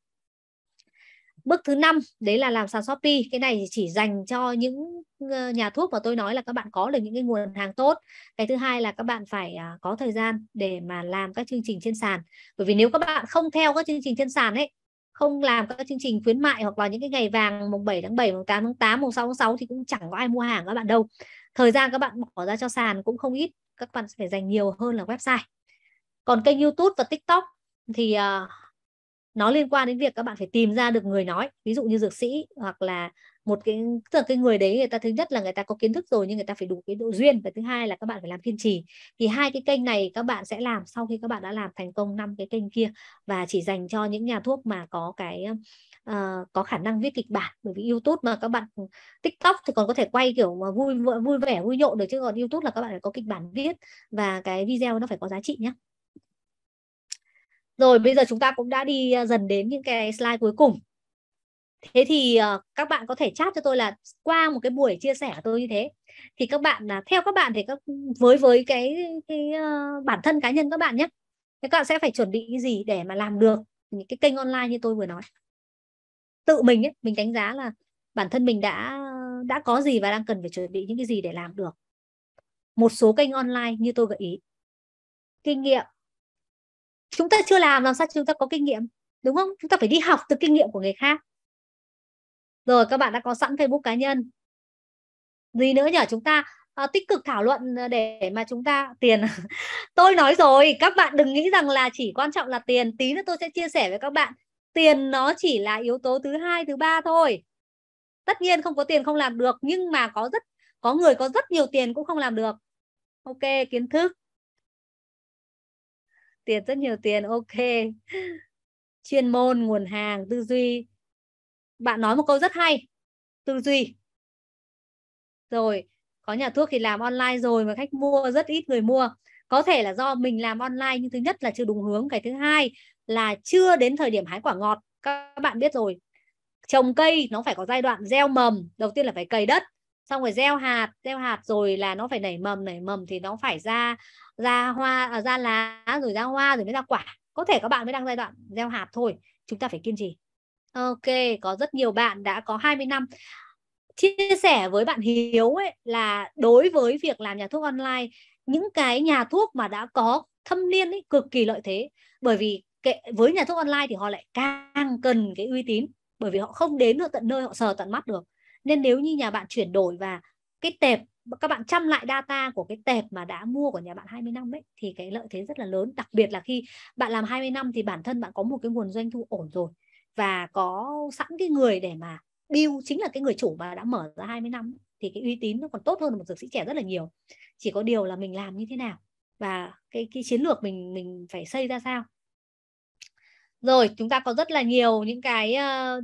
bước thứ năm đấy là làm sàn shopee cái này chỉ dành cho những ờ, nhà thuốc mà tôi nói là các bạn có được những cái nguồn hàng tốt cái thứ hai là các bạn phải à, có thời gian để mà làm các chương trình trên sàn bởi vì nếu các bạn không theo các chương trình trên sàn ấy không làm các chương trình khuyến mại hoặc là những cái ngày vàng mùng 7 tháng 7, mùng 8 tháng 8, mùng 6 tháng 6 thì cũng chẳng có ai mua hàng các bạn đâu. Thời gian các bạn bỏ ra cho sàn cũng không ít, các bạn sẽ phải dành nhiều hơn là website. Còn kênh YouTube và TikTok thì uh, nó liên quan đến việc các bạn phải tìm ra được người nói ví dụ như dược sĩ hoặc là một cái tức là cái người đấy người ta thứ nhất là người ta có kiến thức rồi nhưng người ta phải đủ cái độ duyên và thứ hai là các bạn phải làm kiên trì thì hai cái kênh này các bạn sẽ làm sau khi các bạn đã làm thành công năm cái kênh kia và chỉ dành cho những nhà thuốc mà có cái uh, có khả năng viết kịch bản bởi vì youtube mà các bạn tiktok thì còn có thể quay kiểu mà vui vui vẻ vui nhộn được chứ còn youtube là các bạn phải có kịch bản viết và cái video nó phải có giá trị nhé rồi bây giờ chúng ta cũng đã đi à, dần đến những cái slide cuối cùng. Thế thì à, các bạn có thể chat cho tôi là qua một cái buổi chia sẻ của tôi như thế thì các bạn là theo các bạn thì các với với cái cái à, bản thân cá nhân các bạn nhé. Thế các bạn sẽ phải chuẩn bị cái gì để mà làm được những cái kênh online như tôi vừa nói. Tự mình ấy, mình đánh giá là bản thân mình đã đã có gì và đang cần phải chuẩn bị những cái gì để làm được. Một số kênh online như tôi gợi ý. Kinh nghiệm chúng ta chưa làm làm sao chúng ta có kinh nghiệm đúng không chúng ta phải đi học từ kinh nghiệm của người khác rồi các bạn đã có sẵn facebook cá nhân gì nữa nhỉ chúng ta à, tích cực thảo luận à, để mà chúng ta tiền tôi nói rồi các bạn đừng nghĩ rằng là chỉ quan trọng là tiền tí nữa tôi sẽ chia sẻ với các bạn tiền nó chỉ là yếu tố thứ hai thứ ba thôi tất nhiên không có tiền không làm được nhưng mà có rất có người có rất nhiều tiền cũng không làm được ok kiến thức tiền rất nhiều tiền ok chuyên môn nguồn hàng tư duy bạn nói một câu rất hay tư duy rồi có nhà thuốc thì làm online rồi mà khách mua rất ít người mua có thể là do mình làm online nhưng thứ nhất là chưa đúng hướng cái thứ hai là chưa đến thời điểm hái quả ngọt các bạn biết rồi trồng cây nó phải có giai đoạn gieo mầm đầu tiên là phải cày đất xong rồi gieo hạt gieo hạt rồi là nó phải nảy mầm nảy mầm thì nó phải ra ra hoa à, ra lá rồi ra hoa rồi mới ra quả có thể các bạn mới đang giai đoạn gieo hạt thôi chúng ta phải kiên trì ok có rất nhiều bạn đã có 20 năm chia sẻ với bạn Hiếu ấy là đối với việc làm nhà thuốc online những cái nhà thuốc mà đã có thâm niên ấy cực kỳ lợi thế bởi vì kệ, với nhà thuốc online thì họ lại càng cần cái uy tín bởi vì họ không đến được tận nơi họ sờ tận mắt được nên nếu như nhà bạn chuyển đổi và cái tệp các bạn chăm lại data của cái tệp mà đã mua của nhà bạn 20 năm ấy thì cái lợi thế rất là lớn đặc biệt là khi bạn làm 20 năm thì bản thân bạn có một cái nguồn doanh thu ổn rồi và có sẵn cái người để mà build chính là cái người chủ mà đã mở ra 20 năm thì cái uy tín nó còn tốt hơn một dược sĩ trẻ rất là nhiều chỉ có điều là mình làm như thế nào và cái cái chiến lược mình mình phải xây ra sao rồi chúng ta có rất là nhiều những cái uh,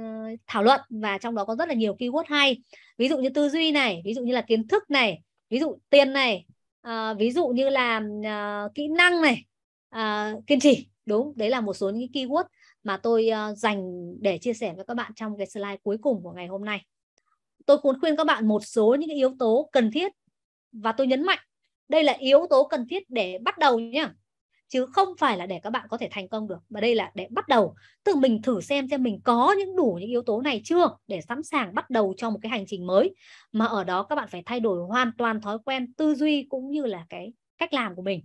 Ờ, thảo luận và trong đó có rất là nhiều keyword hay ví dụ như tư duy này ví dụ như là kiến thức này ví dụ tiền này à, ví dụ như là à, kỹ năng này à, kiên trì đúng đấy là một số những keyword mà tôi uh, dành để chia sẻ với các bạn trong cái slide cuối cùng của ngày hôm nay tôi muốn khuyên các bạn một số những yếu tố cần thiết và tôi nhấn mạnh đây là yếu tố cần thiết để bắt đầu nhé chứ không phải là để các bạn có thể thành công được và đây là để bắt đầu tự mình thử xem xem mình có những đủ những yếu tố này chưa để sẵn sàng bắt đầu cho một cái hành trình mới mà ở đó các bạn phải thay đổi hoàn toàn thói quen tư duy cũng như là cái cách làm của mình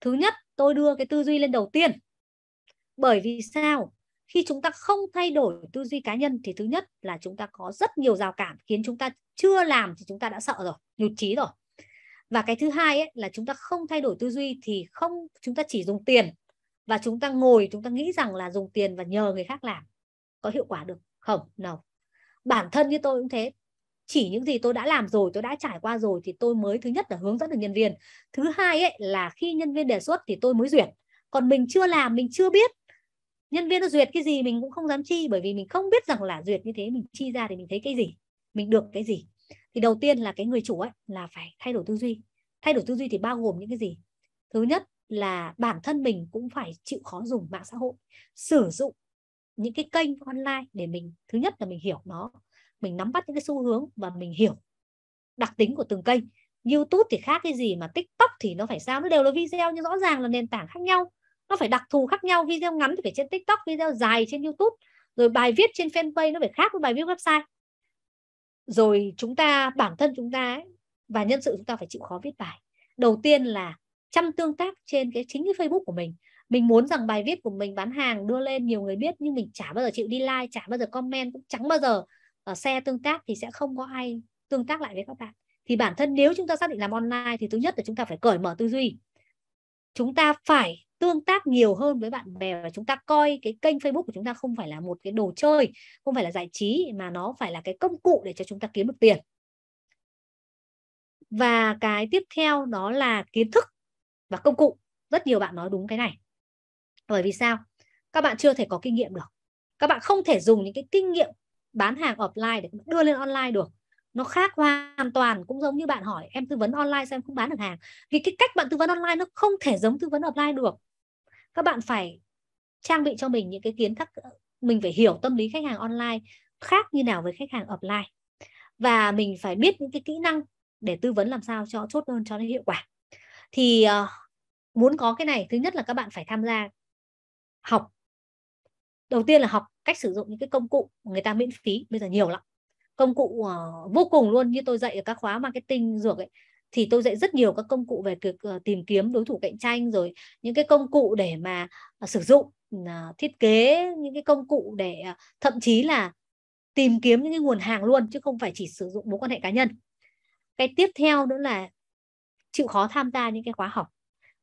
thứ nhất tôi đưa cái tư duy lên đầu tiên bởi vì sao khi chúng ta không thay đổi tư duy cá nhân thì thứ nhất là chúng ta có rất nhiều rào cản khiến chúng ta chưa làm thì chúng ta đã sợ rồi nhụt chí rồi và cái thứ hai ấy, là chúng ta không thay đổi tư duy thì không chúng ta chỉ dùng tiền và chúng ta ngồi chúng ta nghĩ rằng là dùng tiền và nhờ người khác làm có hiệu quả được không nào bản thân như tôi cũng thế chỉ những gì tôi đã làm rồi tôi đã trải qua rồi thì tôi mới thứ nhất là hướng dẫn được nhân viên thứ hai ấy là khi nhân viên đề xuất thì tôi mới duyệt còn mình chưa làm mình chưa biết nhân viên nó duyệt cái gì mình cũng không dám chi bởi vì mình không biết rằng là duyệt như thế mình chi ra thì mình thấy cái gì mình được cái gì thì đầu tiên là cái người chủ ấy là phải thay đổi tư duy thay đổi tư duy thì bao gồm những cái gì thứ nhất là bản thân mình cũng phải chịu khó dùng mạng xã hội sử dụng những cái kênh online để mình thứ nhất là mình hiểu nó mình nắm bắt những cái xu hướng và mình hiểu đặc tính của từng kênh YouTube thì khác cái gì mà TikTok thì nó phải sao nó đều là video nhưng rõ ràng là nền tảng khác nhau nó phải đặc thù khác nhau video ngắn thì phải trên TikTok video dài trên YouTube rồi bài viết trên fanpage nó phải khác với bài viết website rồi chúng ta bản thân chúng ta ấy, và nhân sự chúng ta phải chịu khó viết bài đầu tiên là chăm tương tác trên cái chính cái facebook của mình mình muốn rằng bài viết của mình bán hàng đưa lên nhiều người biết nhưng mình chả bao giờ chịu đi like chả bao giờ comment cũng chẳng bao giờ ở ờ, xe tương tác thì sẽ không có ai tương tác lại với các bạn thì bản thân nếu chúng ta xác định làm online thì thứ nhất là chúng ta phải cởi mở tư duy chúng ta phải tương tác nhiều hơn với bạn bè và chúng ta coi cái kênh Facebook của chúng ta không phải là một cái đồ chơi, không phải là giải trí mà nó phải là cái công cụ để cho chúng ta kiếm được tiền. Và cái tiếp theo đó là kiến thức và công cụ. Rất nhiều bạn nói đúng cái này. Bởi vì sao? Các bạn chưa thể có kinh nghiệm được. Các bạn không thể dùng những cái kinh nghiệm bán hàng offline để đưa lên online được nó khác hoàn toàn cũng giống như bạn hỏi em tư vấn online sao em không bán được hàng vì cái cách bạn tư vấn online nó không thể giống tư vấn offline được các bạn phải trang bị cho mình những cái kiến thức ờ, mình phải hiểu tâm lý khách hàng online khác như nào với khách hàng offline và mình phải biết những cái kỹ năng để tư vấn làm sao cho chốt đơn cho nó hiệu quả thì uh, muốn có cái này thứ nhất là các bạn phải tham gia học đầu tiên là học cách sử dụng những cái công cụ người ta miễn phí bây giờ nhiều lắm công cụ uh, vô cùng luôn như tôi dạy ở các khóa marketing dược ấy thì tôi dạy rất nhiều các công cụ về việc ờ, tìm kiếm đối thủ cạnh tranh rồi những cái công cụ để mà ờ, sử dụng ờ, thiết kế những cái công cụ để thậm chí là tìm kiếm những cái nguồn hàng luôn chứ không phải chỉ sử dụng mối quan hệ cá nhân cái tiếp theo nữa là chịu khó tham gia những cái khóa học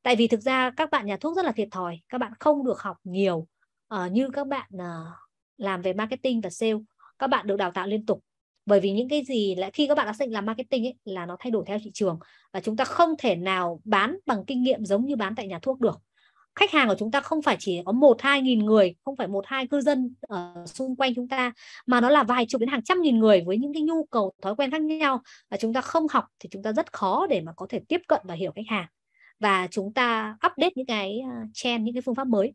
tại vì thực ra các bạn nhà thuốc rất là thiệt thòi các bạn không được học nhiều uh, như các bạn uh, làm về marketing và sale các bạn được đào tạo liên tục bởi vì những cái gì là khi các bạn đã xác định làm marketing ấy, là nó thay đổi theo thị trường và chúng ta không thể nào bán bằng kinh nghiệm giống như bán tại nhà thuốc được khách hàng của chúng ta không phải chỉ có một hai nghìn người không phải một hai cư dân ở xung quanh chúng ta mà nó là vài chục đến hàng trăm nghìn người với những cái nhu cầu thói quen khác nhau và chúng ta không học thì chúng ta rất khó để mà có thể tiếp cận và hiểu khách hàng và chúng ta update những cái à, trend những cái phương pháp mới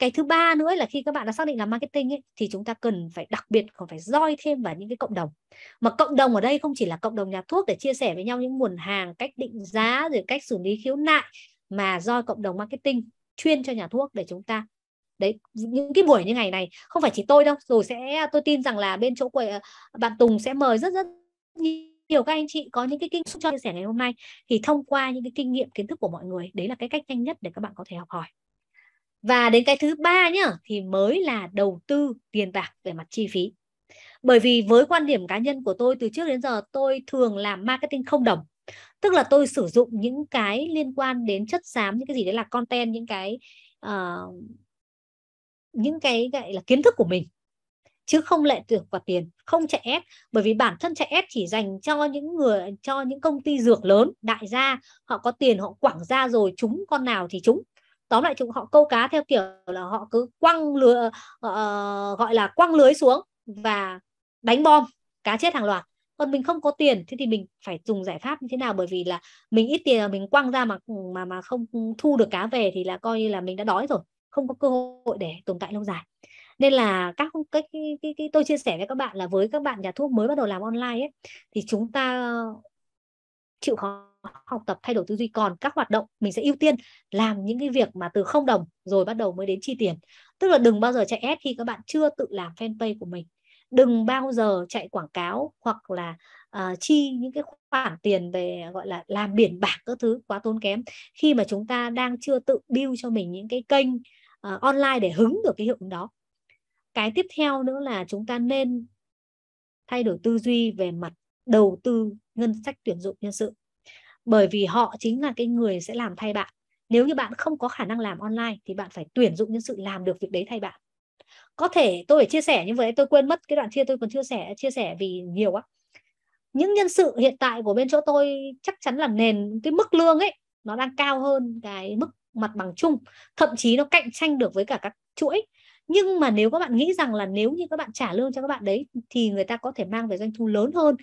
cái thứ ba nữa là khi các bạn đã xác định là marketing ấy, thì chúng ta cần phải đặc biệt còn phải roi thêm vào những cái cộng đồng mà cộng đồng ở đây không chỉ là cộng đồng nhà thuốc để chia sẻ với nhau những nguồn hàng cách định giá rồi cách xử lý khiếu nại mà do cộng đồng marketing chuyên cho nhà thuốc để chúng ta đấy những cái buổi như ngày này không phải chỉ tôi đâu rồi sẽ tôi tin rằng là bên chỗ của ờ, bạn Tùng sẽ mời rất rất nhiều các anh chị có những cái kinh nghiệm cho chia sẻ ngày hôm nay thì thông qua những cái kinh nghiệm kiến thức của mọi người đấy là cái cách nhanh nhất để các bạn có thể học hỏi và đến cái thứ ba nhá thì mới là đầu tư tiền bạc về mặt chi phí bởi vì với quan điểm cá nhân của tôi từ trước đến giờ tôi thường làm marketing không đồng tức là tôi sử dụng những cái liên quan đến chất xám những cái gì đấy là content những cái uh, những cái gọi là kiến thức của mình chứ không lệ tưởng vào tiền không chạy ép bởi vì bản thân chạy ép chỉ dành cho những người cho những công ty dược lớn đại gia họ có tiền họ quảng ra rồi chúng con nào thì chúng tóm lại chúng họ câu cá theo kiểu là họ cứ quăng lừa uh, ờ, ờ, gọi là quăng lưới xuống và đánh bom cá chết hàng loạt còn mình không có tiền thế thì mình phải dùng giải pháp như thế nào bởi vì là mình ít tiền mình quăng ra mà ừ, mà mà không thu được cá về thì là coi như là mình đã đói rồi không có cơ hội để tồn tại lâu dài nên là các cái, cái, cái, cái tôi chia sẻ với các bạn là với các bạn nhà thuốc mới bắt đầu làm online ấy thì chúng ta chịu khó học tập thay đổi tư duy còn các hoạt động mình sẽ ưu tiên làm những cái việc mà từ không đồng rồi bắt đầu mới đến chi tiền tức là đừng bao giờ chạy ad khi các bạn chưa tự làm fanpage của mình đừng bao giờ chạy quảng cáo hoặc là uh, chi những cái khoản tiền về gọi là làm biển bảng các thứ quá tốn kém khi mà chúng ta đang chưa tự build cho mình những cái kênh uh, online để hứng được cái hiệu ứng đó cái tiếp theo nữa là chúng ta nên thay đổi tư duy về mặt đầu tư ngân sách tuyển dụng nhân sự bởi vì họ chính là cái người sẽ làm thay bạn nếu như bạn không có khả năng làm online thì bạn phải tuyển dụng nhân sự làm được việc đấy thay bạn có thể tôi phải chia sẻ như vậy tôi quên mất cái đoạn chia tôi còn chia sẻ chia sẻ vì nhiều quá những nhân sự hiện tại của bên chỗ tôi chắc chắn là nền cái mức lương ấy nó đang cao hơn cái mức mặt bằng chung thậm chí nó cạnh tranh được với cả các chuỗi nhưng mà nếu các bạn nghĩ rằng là nếu như các bạn trả lương cho các bạn đấy thì người ta có thể mang về doanh thu lớn hơn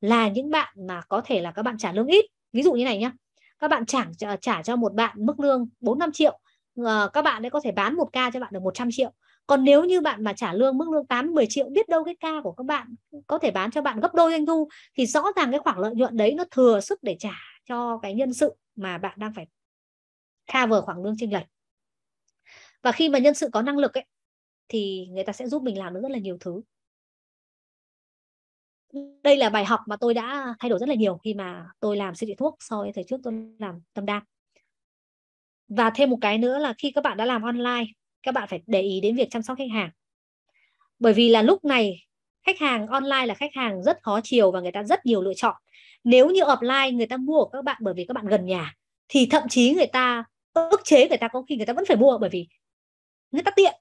là những bạn mà có thể là các bạn trả lương ít ví dụ như này nhá các bạn trả trả cho một bạn mức lương 4 5 triệu ờ, các bạn ấy có thể bán một ca cho bạn được 100 triệu còn nếu như bạn mà trả lương mức lương 8 10 triệu biết đâu cái ca của các bạn có thể bán cho bạn gấp đôi doanh thu thì rõ ràng cái khoản lợi nhuận đấy nó thừa sức để trả cho cái nhân sự mà bạn đang phải cover khoảng lương chênh lệch và khi mà nhân sự có năng lực ấy thì người ta sẽ giúp mình làm được rất là nhiều thứ đây là bài học mà tôi đã thay đổi rất là nhiều khi mà tôi làm siêu thị thuốc so với thời trước tôi làm tâm đa và thêm một cái nữa là khi các bạn đã làm online các bạn phải để ý đến việc chăm sóc khách hàng bởi vì là lúc này khách hàng online là khách hàng rất khó chiều và người ta rất nhiều lựa chọn nếu như offline người ta mua của các bạn bởi vì các bạn gần nhà thì thậm chí người ta ức chế người ta có khi người ta vẫn phải mua bởi vì người ta tiện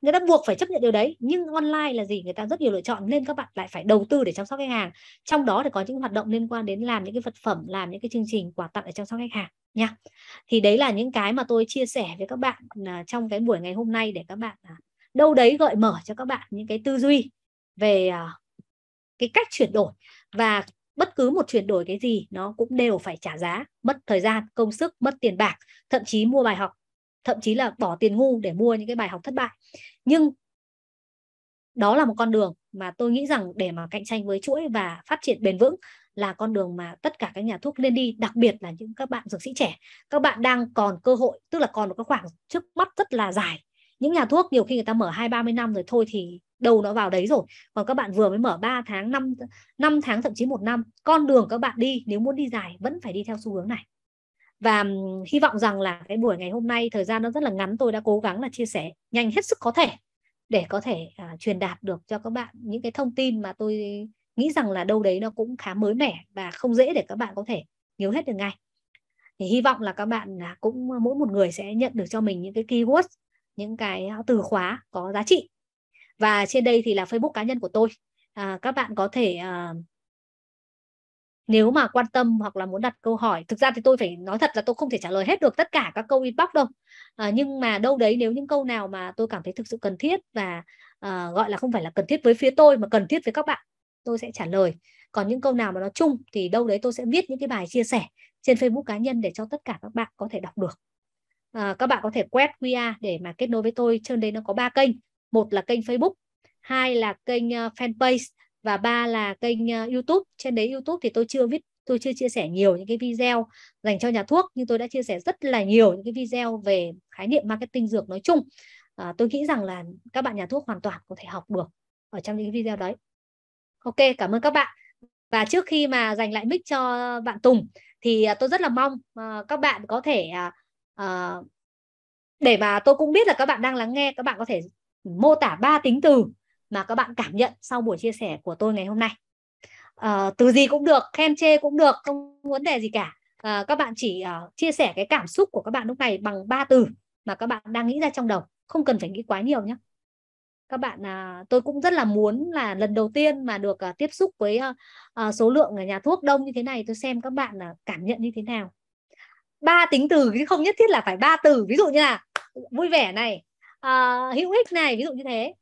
người ta buộc phải chấp nhận điều đấy nhưng online là gì người ta rất nhiều lựa chọn nên các bạn lại phải đầu tư để chăm sóc khách hàng trong đó thì có những hoạt động liên quan đến làm những cái vật phẩm làm những cái chương trình quà tặng để chăm sóc khách hàng nha thì đấy là những cái mà tôi chia sẻ với các bạn à, trong cái buổi ngày hôm nay để các bạn à, đâu đấy gợi mở cho các bạn những cái tư duy về à, cái cách chuyển đổi và bất cứ một chuyển đổi cái gì nó cũng đều phải trả giá mất thời gian công sức mất tiền bạc thậm chí mua bài học thậm chí là bỏ tiền ngu để mua những cái bài học thất bại nhưng đó là một con đường mà tôi nghĩ rằng để mà cạnh tranh với chuỗi và phát triển bền vững là con đường mà tất cả các nhà thuốc nên đi đặc biệt là những các bạn dược sĩ trẻ các bạn đang còn cơ hội tức là còn một cái khoảng trước mắt rất là dài những nhà thuốc nhiều khi người ta mở hai ba mươi năm rồi thôi thì đầu nó vào đấy rồi còn các bạn vừa mới mở 3 tháng 5, 5 tháng thậm chí một năm con đường các bạn đi nếu muốn đi dài vẫn phải đi theo xu hướng này và hy vọng rằng là cái buổi ngày hôm nay thời gian nó rất là ngắn tôi đã cố gắng là chia sẻ nhanh hết sức có thể để có thể à, truyền đạt được cho các bạn những cái thông tin mà tôi nghĩ rằng là đâu đấy nó cũng khá mới mẻ và không dễ để các bạn có thể nhớ hết được ngay thì hy vọng là các bạn à, cũng à, mỗi một người sẽ nhận được cho mình những cái keyword những cái à, từ khóa có giá trị và trên đây thì là facebook cá nhân của tôi à, các bạn có thể à, nếu mà quan tâm hoặc là muốn đặt câu hỏi thực ra thì tôi phải nói thật là tôi không thể trả lời hết được tất cả các câu inbox đâu à, nhưng mà đâu đấy nếu những câu nào mà tôi cảm thấy thực sự cần thiết và à, gọi là không phải là cần thiết với phía tôi mà cần thiết với các bạn tôi sẽ trả lời còn những câu nào mà nó chung thì đâu đấy tôi sẽ viết những cái bài chia sẻ trên facebook cá nhân để cho tất cả các bạn có thể đọc được à, các bạn có thể quét qr để mà kết nối với tôi trên đây nó có ba kênh một là kênh facebook hai là kênh fanpage và ba là kênh ờ, YouTube trên đấy YouTube thì tôi chưa viết tôi chưa chia sẻ nhiều những cái video dành cho nhà thuốc nhưng tôi đã chia sẻ rất là nhiều những cái video về khái niệm marketing dược nói chung à, tôi nghĩ rằng là các bạn nhà thuốc hoàn toàn có thể học được ở trong những video đấy ok cảm ơn các bạn và trước khi mà dành lại mic cho bạn Tùng thì ờ, tôi rất là mong các bạn có thể à, để mà tôi cũng biết là các bạn đang lắng nghe các bạn có thể mô tả ba tính từ mà các bạn cảm nhận sau buổi chia sẻ của tôi ngày hôm nay à, từ gì cũng được khen chê cũng được không vấn đề gì cả à, các bạn chỉ uh, chia sẻ cái cảm xúc của các bạn lúc này bằng ba từ mà các bạn đang nghĩ ra trong đầu không cần phải nghĩ quá nhiều nhé các bạn à, tôi cũng rất là muốn là lần đầu tiên mà được à, tiếp xúc với à, à, số lượng ở nhà thuốc đông như thế này tôi xem các bạn à, cảm nhận như thế nào ba tính từ chứ không nhất thiết là phải ba từ ví dụ như là vui vẻ này à, hữu ích này ví dụ như thế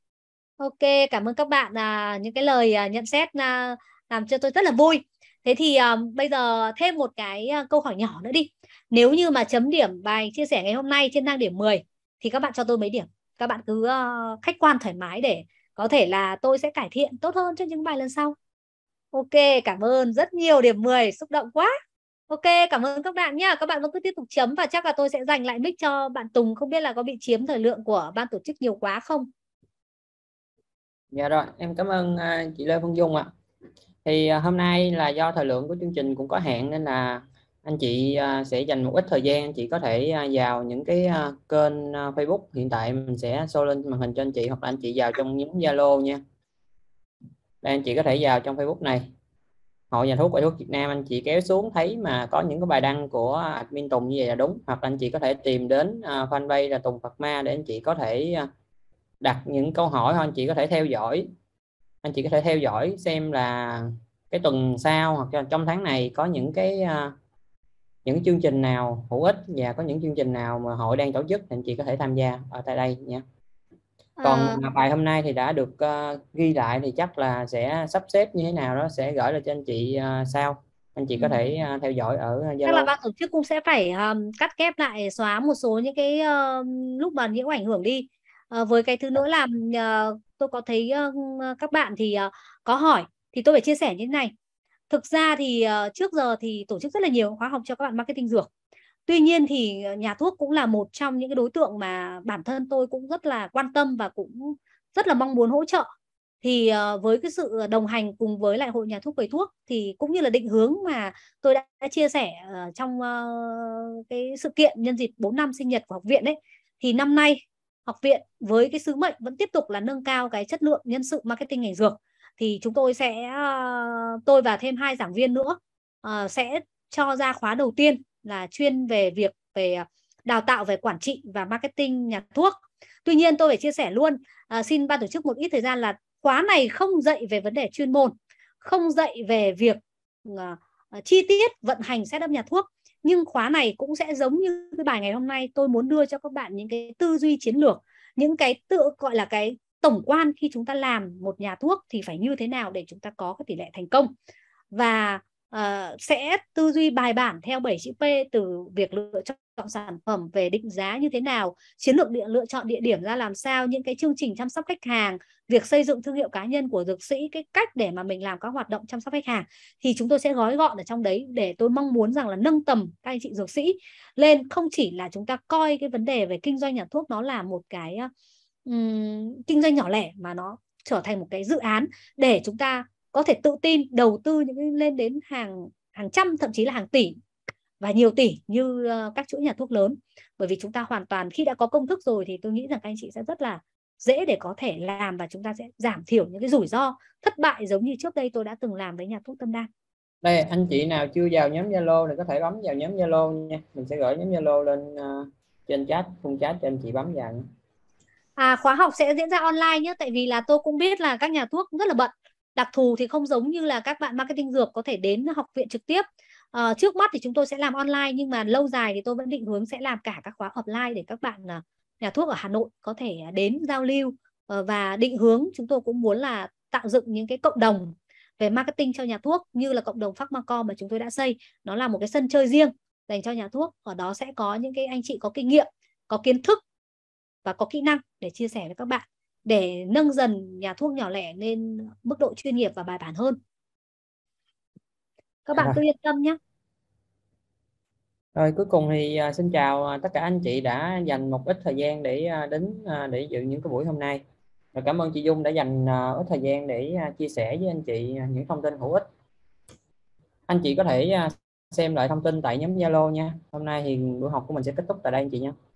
Ok, cảm ơn các bạn à, những cái lời à, nhận xét à, làm cho tôi rất là vui. Thế thì à, bây giờ thêm một cái à, câu hỏi nhỏ nữa đi. Nếu như mà chấm điểm bài chia sẻ ngày hôm nay trên thang điểm 10 thì các bạn cho tôi mấy điểm? Các bạn cứ à, khách quan thoải mái để có thể là tôi sẽ cải thiện tốt hơn cho những bài lần sau. Ok, cảm ơn rất nhiều điểm 10, xúc động quá. Ok, cảm ơn các bạn nhá. Các bạn vẫn cứ tiếp tục chấm và chắc là tôi sẽ dành lại mic cho bạn Tùng. Không biết là có bị chiếm thời lượng của ban tổ chức nhiều quá không? dạ rồi em cảm ơn uh, chị Lê Phương Dung ạ thì uh, hôm nay là do thời lượng của chương trình cũng có hạn nên là anh chị uh, sẽ dành một ít thời gian anh chị có thể uh, vào những cái uh, kênh uh, Facebook hiện tại mình sẽ show lên màn hình cho anh chị hoặc là anh chị vào trong nhóm Zalo nha đây anh chị có thể vào trong Facebook này hội nhà thuốc và thuốc Việt Nam anh chị kéo xuống thấy mà có những cái bài đăng của admin Tùng như vậy là đúng hoặc là anh chị có thể tìm đến uh, fanpage là Tùng Phật Ma để anh chị có thể uh, đặt những câu hỏi thôi anh chị có thể theo dõi anh chị có thể theo dõi xem là cái tuần sau hoặc là trong tháng này có những cái à, những chương trình nào hữu ích và có những chương trình nào mà hội đang tổ chức thì anh chị có thể tham gia ở tại đây nhé còn à... bài hôm nay thì đã được uh, ghi lại thì chắc là sẽ sắp xếp như thế nào đó sẽ gửi lại cho anh chị uh, sau anh chị có ừ. thể uh, theo dõi ở Zalo. Chắc là ban tổ chức cũng sẽ phải um, cắt ghép lại xóa một số những cái uh, lúc mà những ảnh hưởng đi Ờ, với cái thứ nữa là à, tôi có thấy à, các bạn thì à, có hỏi thì tôi phải chia sẻ như thế này thực ra thì à, trước giờ thì tổ chức rất là nhiều khóa học cho các bạn marketing dược tuy nhiên thì nhà thuốc cũng là một trong những cái đối tượng mà bản thân tôi cũng rất là quan tâm và cũng rất là mong muốn hỗ trợ thì với cái sự đồng hành cùng với lại hội nhà thuốc về thuốc thì cũng như là định hướng mà tôi đã chia sẻ trong cái sự kiện nhân dịp 4 năm sinh nhật của học viện đấy thì năm nay học viện với cái sứ mệnh vẫn tiếp tục là nâng cao cái chất lượng nhân sự marketing ngành dược thì chúng tôi sẽ ờ, tôi và thêm hai giảng viên nữa ờ, sẽ cho ra khóa đầu tiên là chuyên về việc về đào tạo về quản trị và marketing nhà thuốc. Tuy nhiên tôi phải chia sẻ luôn, ờ, xin ban tổ chức một ít thời gian là khóa này không dạy về vấn đề chuyên môn, không dạy về việc chi tiết vận hành setup nhà thuốc nhưng khóa này cũng sẽ giống như cái bài ngày hôm nay tôi muốn đưa cho các bạn những cái tư duy chiến lược những cái tự gọi là cái tổng quan khi chúng ta làm một nhà thuốc thì phải như thế nào để chúng ta có cái tỷ lệ thành công và uh, sẽ tư duy bài bản theo 7 chữ P từ việc lựa chọn sản phẩm về định giá như thế nào, chiến lược địa, lựa chọn địa điểm ra làm sao, những cái chương trình chăm sóc khách hàng, việc xây dựng thương hiệu cá nhân của dược sĩ, cái cách để mà mình làm các hoạt động chăm sóc khách hàng thì chúng tôi sẽ gói gọn ở trong đấy để tôi mong muốn rằng là nâng tầm các anh chị dược sĩ lên không chỉ là chúng ta coi cái vấn đề về kinh doanh nhà thuốc nó là một cái um, kinh doanh nhỏ lẻ mà nó trở thành một cái dự án để chúng ta có thể tự tin đầu tư những lên đến hàng hàng trăm thậm chí là hàng tỷ và nhiều tỷ như ờ, các chuỗi nhà thuốc lớn bởi vì chúng ta hoàn toàn khi đã có công thức rồi thì tôi nghĩ rằng các anh chị sẽ rất là dễ để có thể làm và chúng ta sẽ giảm thiểu những cái rủi ro thất bại giống như trước đây tôi đã từng làm với nhà thuốc tâm đan đây anh chị nào chưa vào nhóm zalo thì có thể bấm vào nhóm zalo nha mình sẽ gửi nhóm zalo lên ờ, trên chat khung chat cho anh chị bấm vào à khóa học sẽ diễn ra online nhé tại vì là tôi cũng biết là các nhà thuốc rất là bận đặc thù thì không giống như là các bạn marketing dược có thể đến học viện trực tiếp à, trước mắt thì chúng tôi sẽ làm online nhưng mà lâu dài thì tôi vẫn định hướng sẽ làm cả các khóa offline để các bạn ờ, nhà thuốc ở Hà Nội có thể đến giao lưu ờ, và định hướng chúng tôi cũng muốn là tạo dựng những cái cộng đồng về marketing cho nhà thuốc như là cộng đồng Pharmacom mà chúng tôi đã xây nó là một cái sân chơi riêng dành cho nhà thuốc ở đó sẽ có những cái anh chị có kinh nghiệm có kiến thức và có kỹ năng để chia sẻ với các bạn để nâng dần nhà thuốc nhỏ lẻ lên mức độ chuyên nghiệp và bài bản hơn các bạn à. cứ yên tâm nhé rồi cuối cùng thì à, xin chào à, tất cả anh chị đã dành một ít thời gian để đến để dự những cái buổi hôm nay Rồi cảm ơn chị Dung đã dành ít thời gian để chia sẻ với anh chị những thông tin hữu ích anh chị có thể xem lại thông tin tại nhóm Zalo nha hôm nay thì buổi học của mình sẽ kết thúc tại đây anh chị nha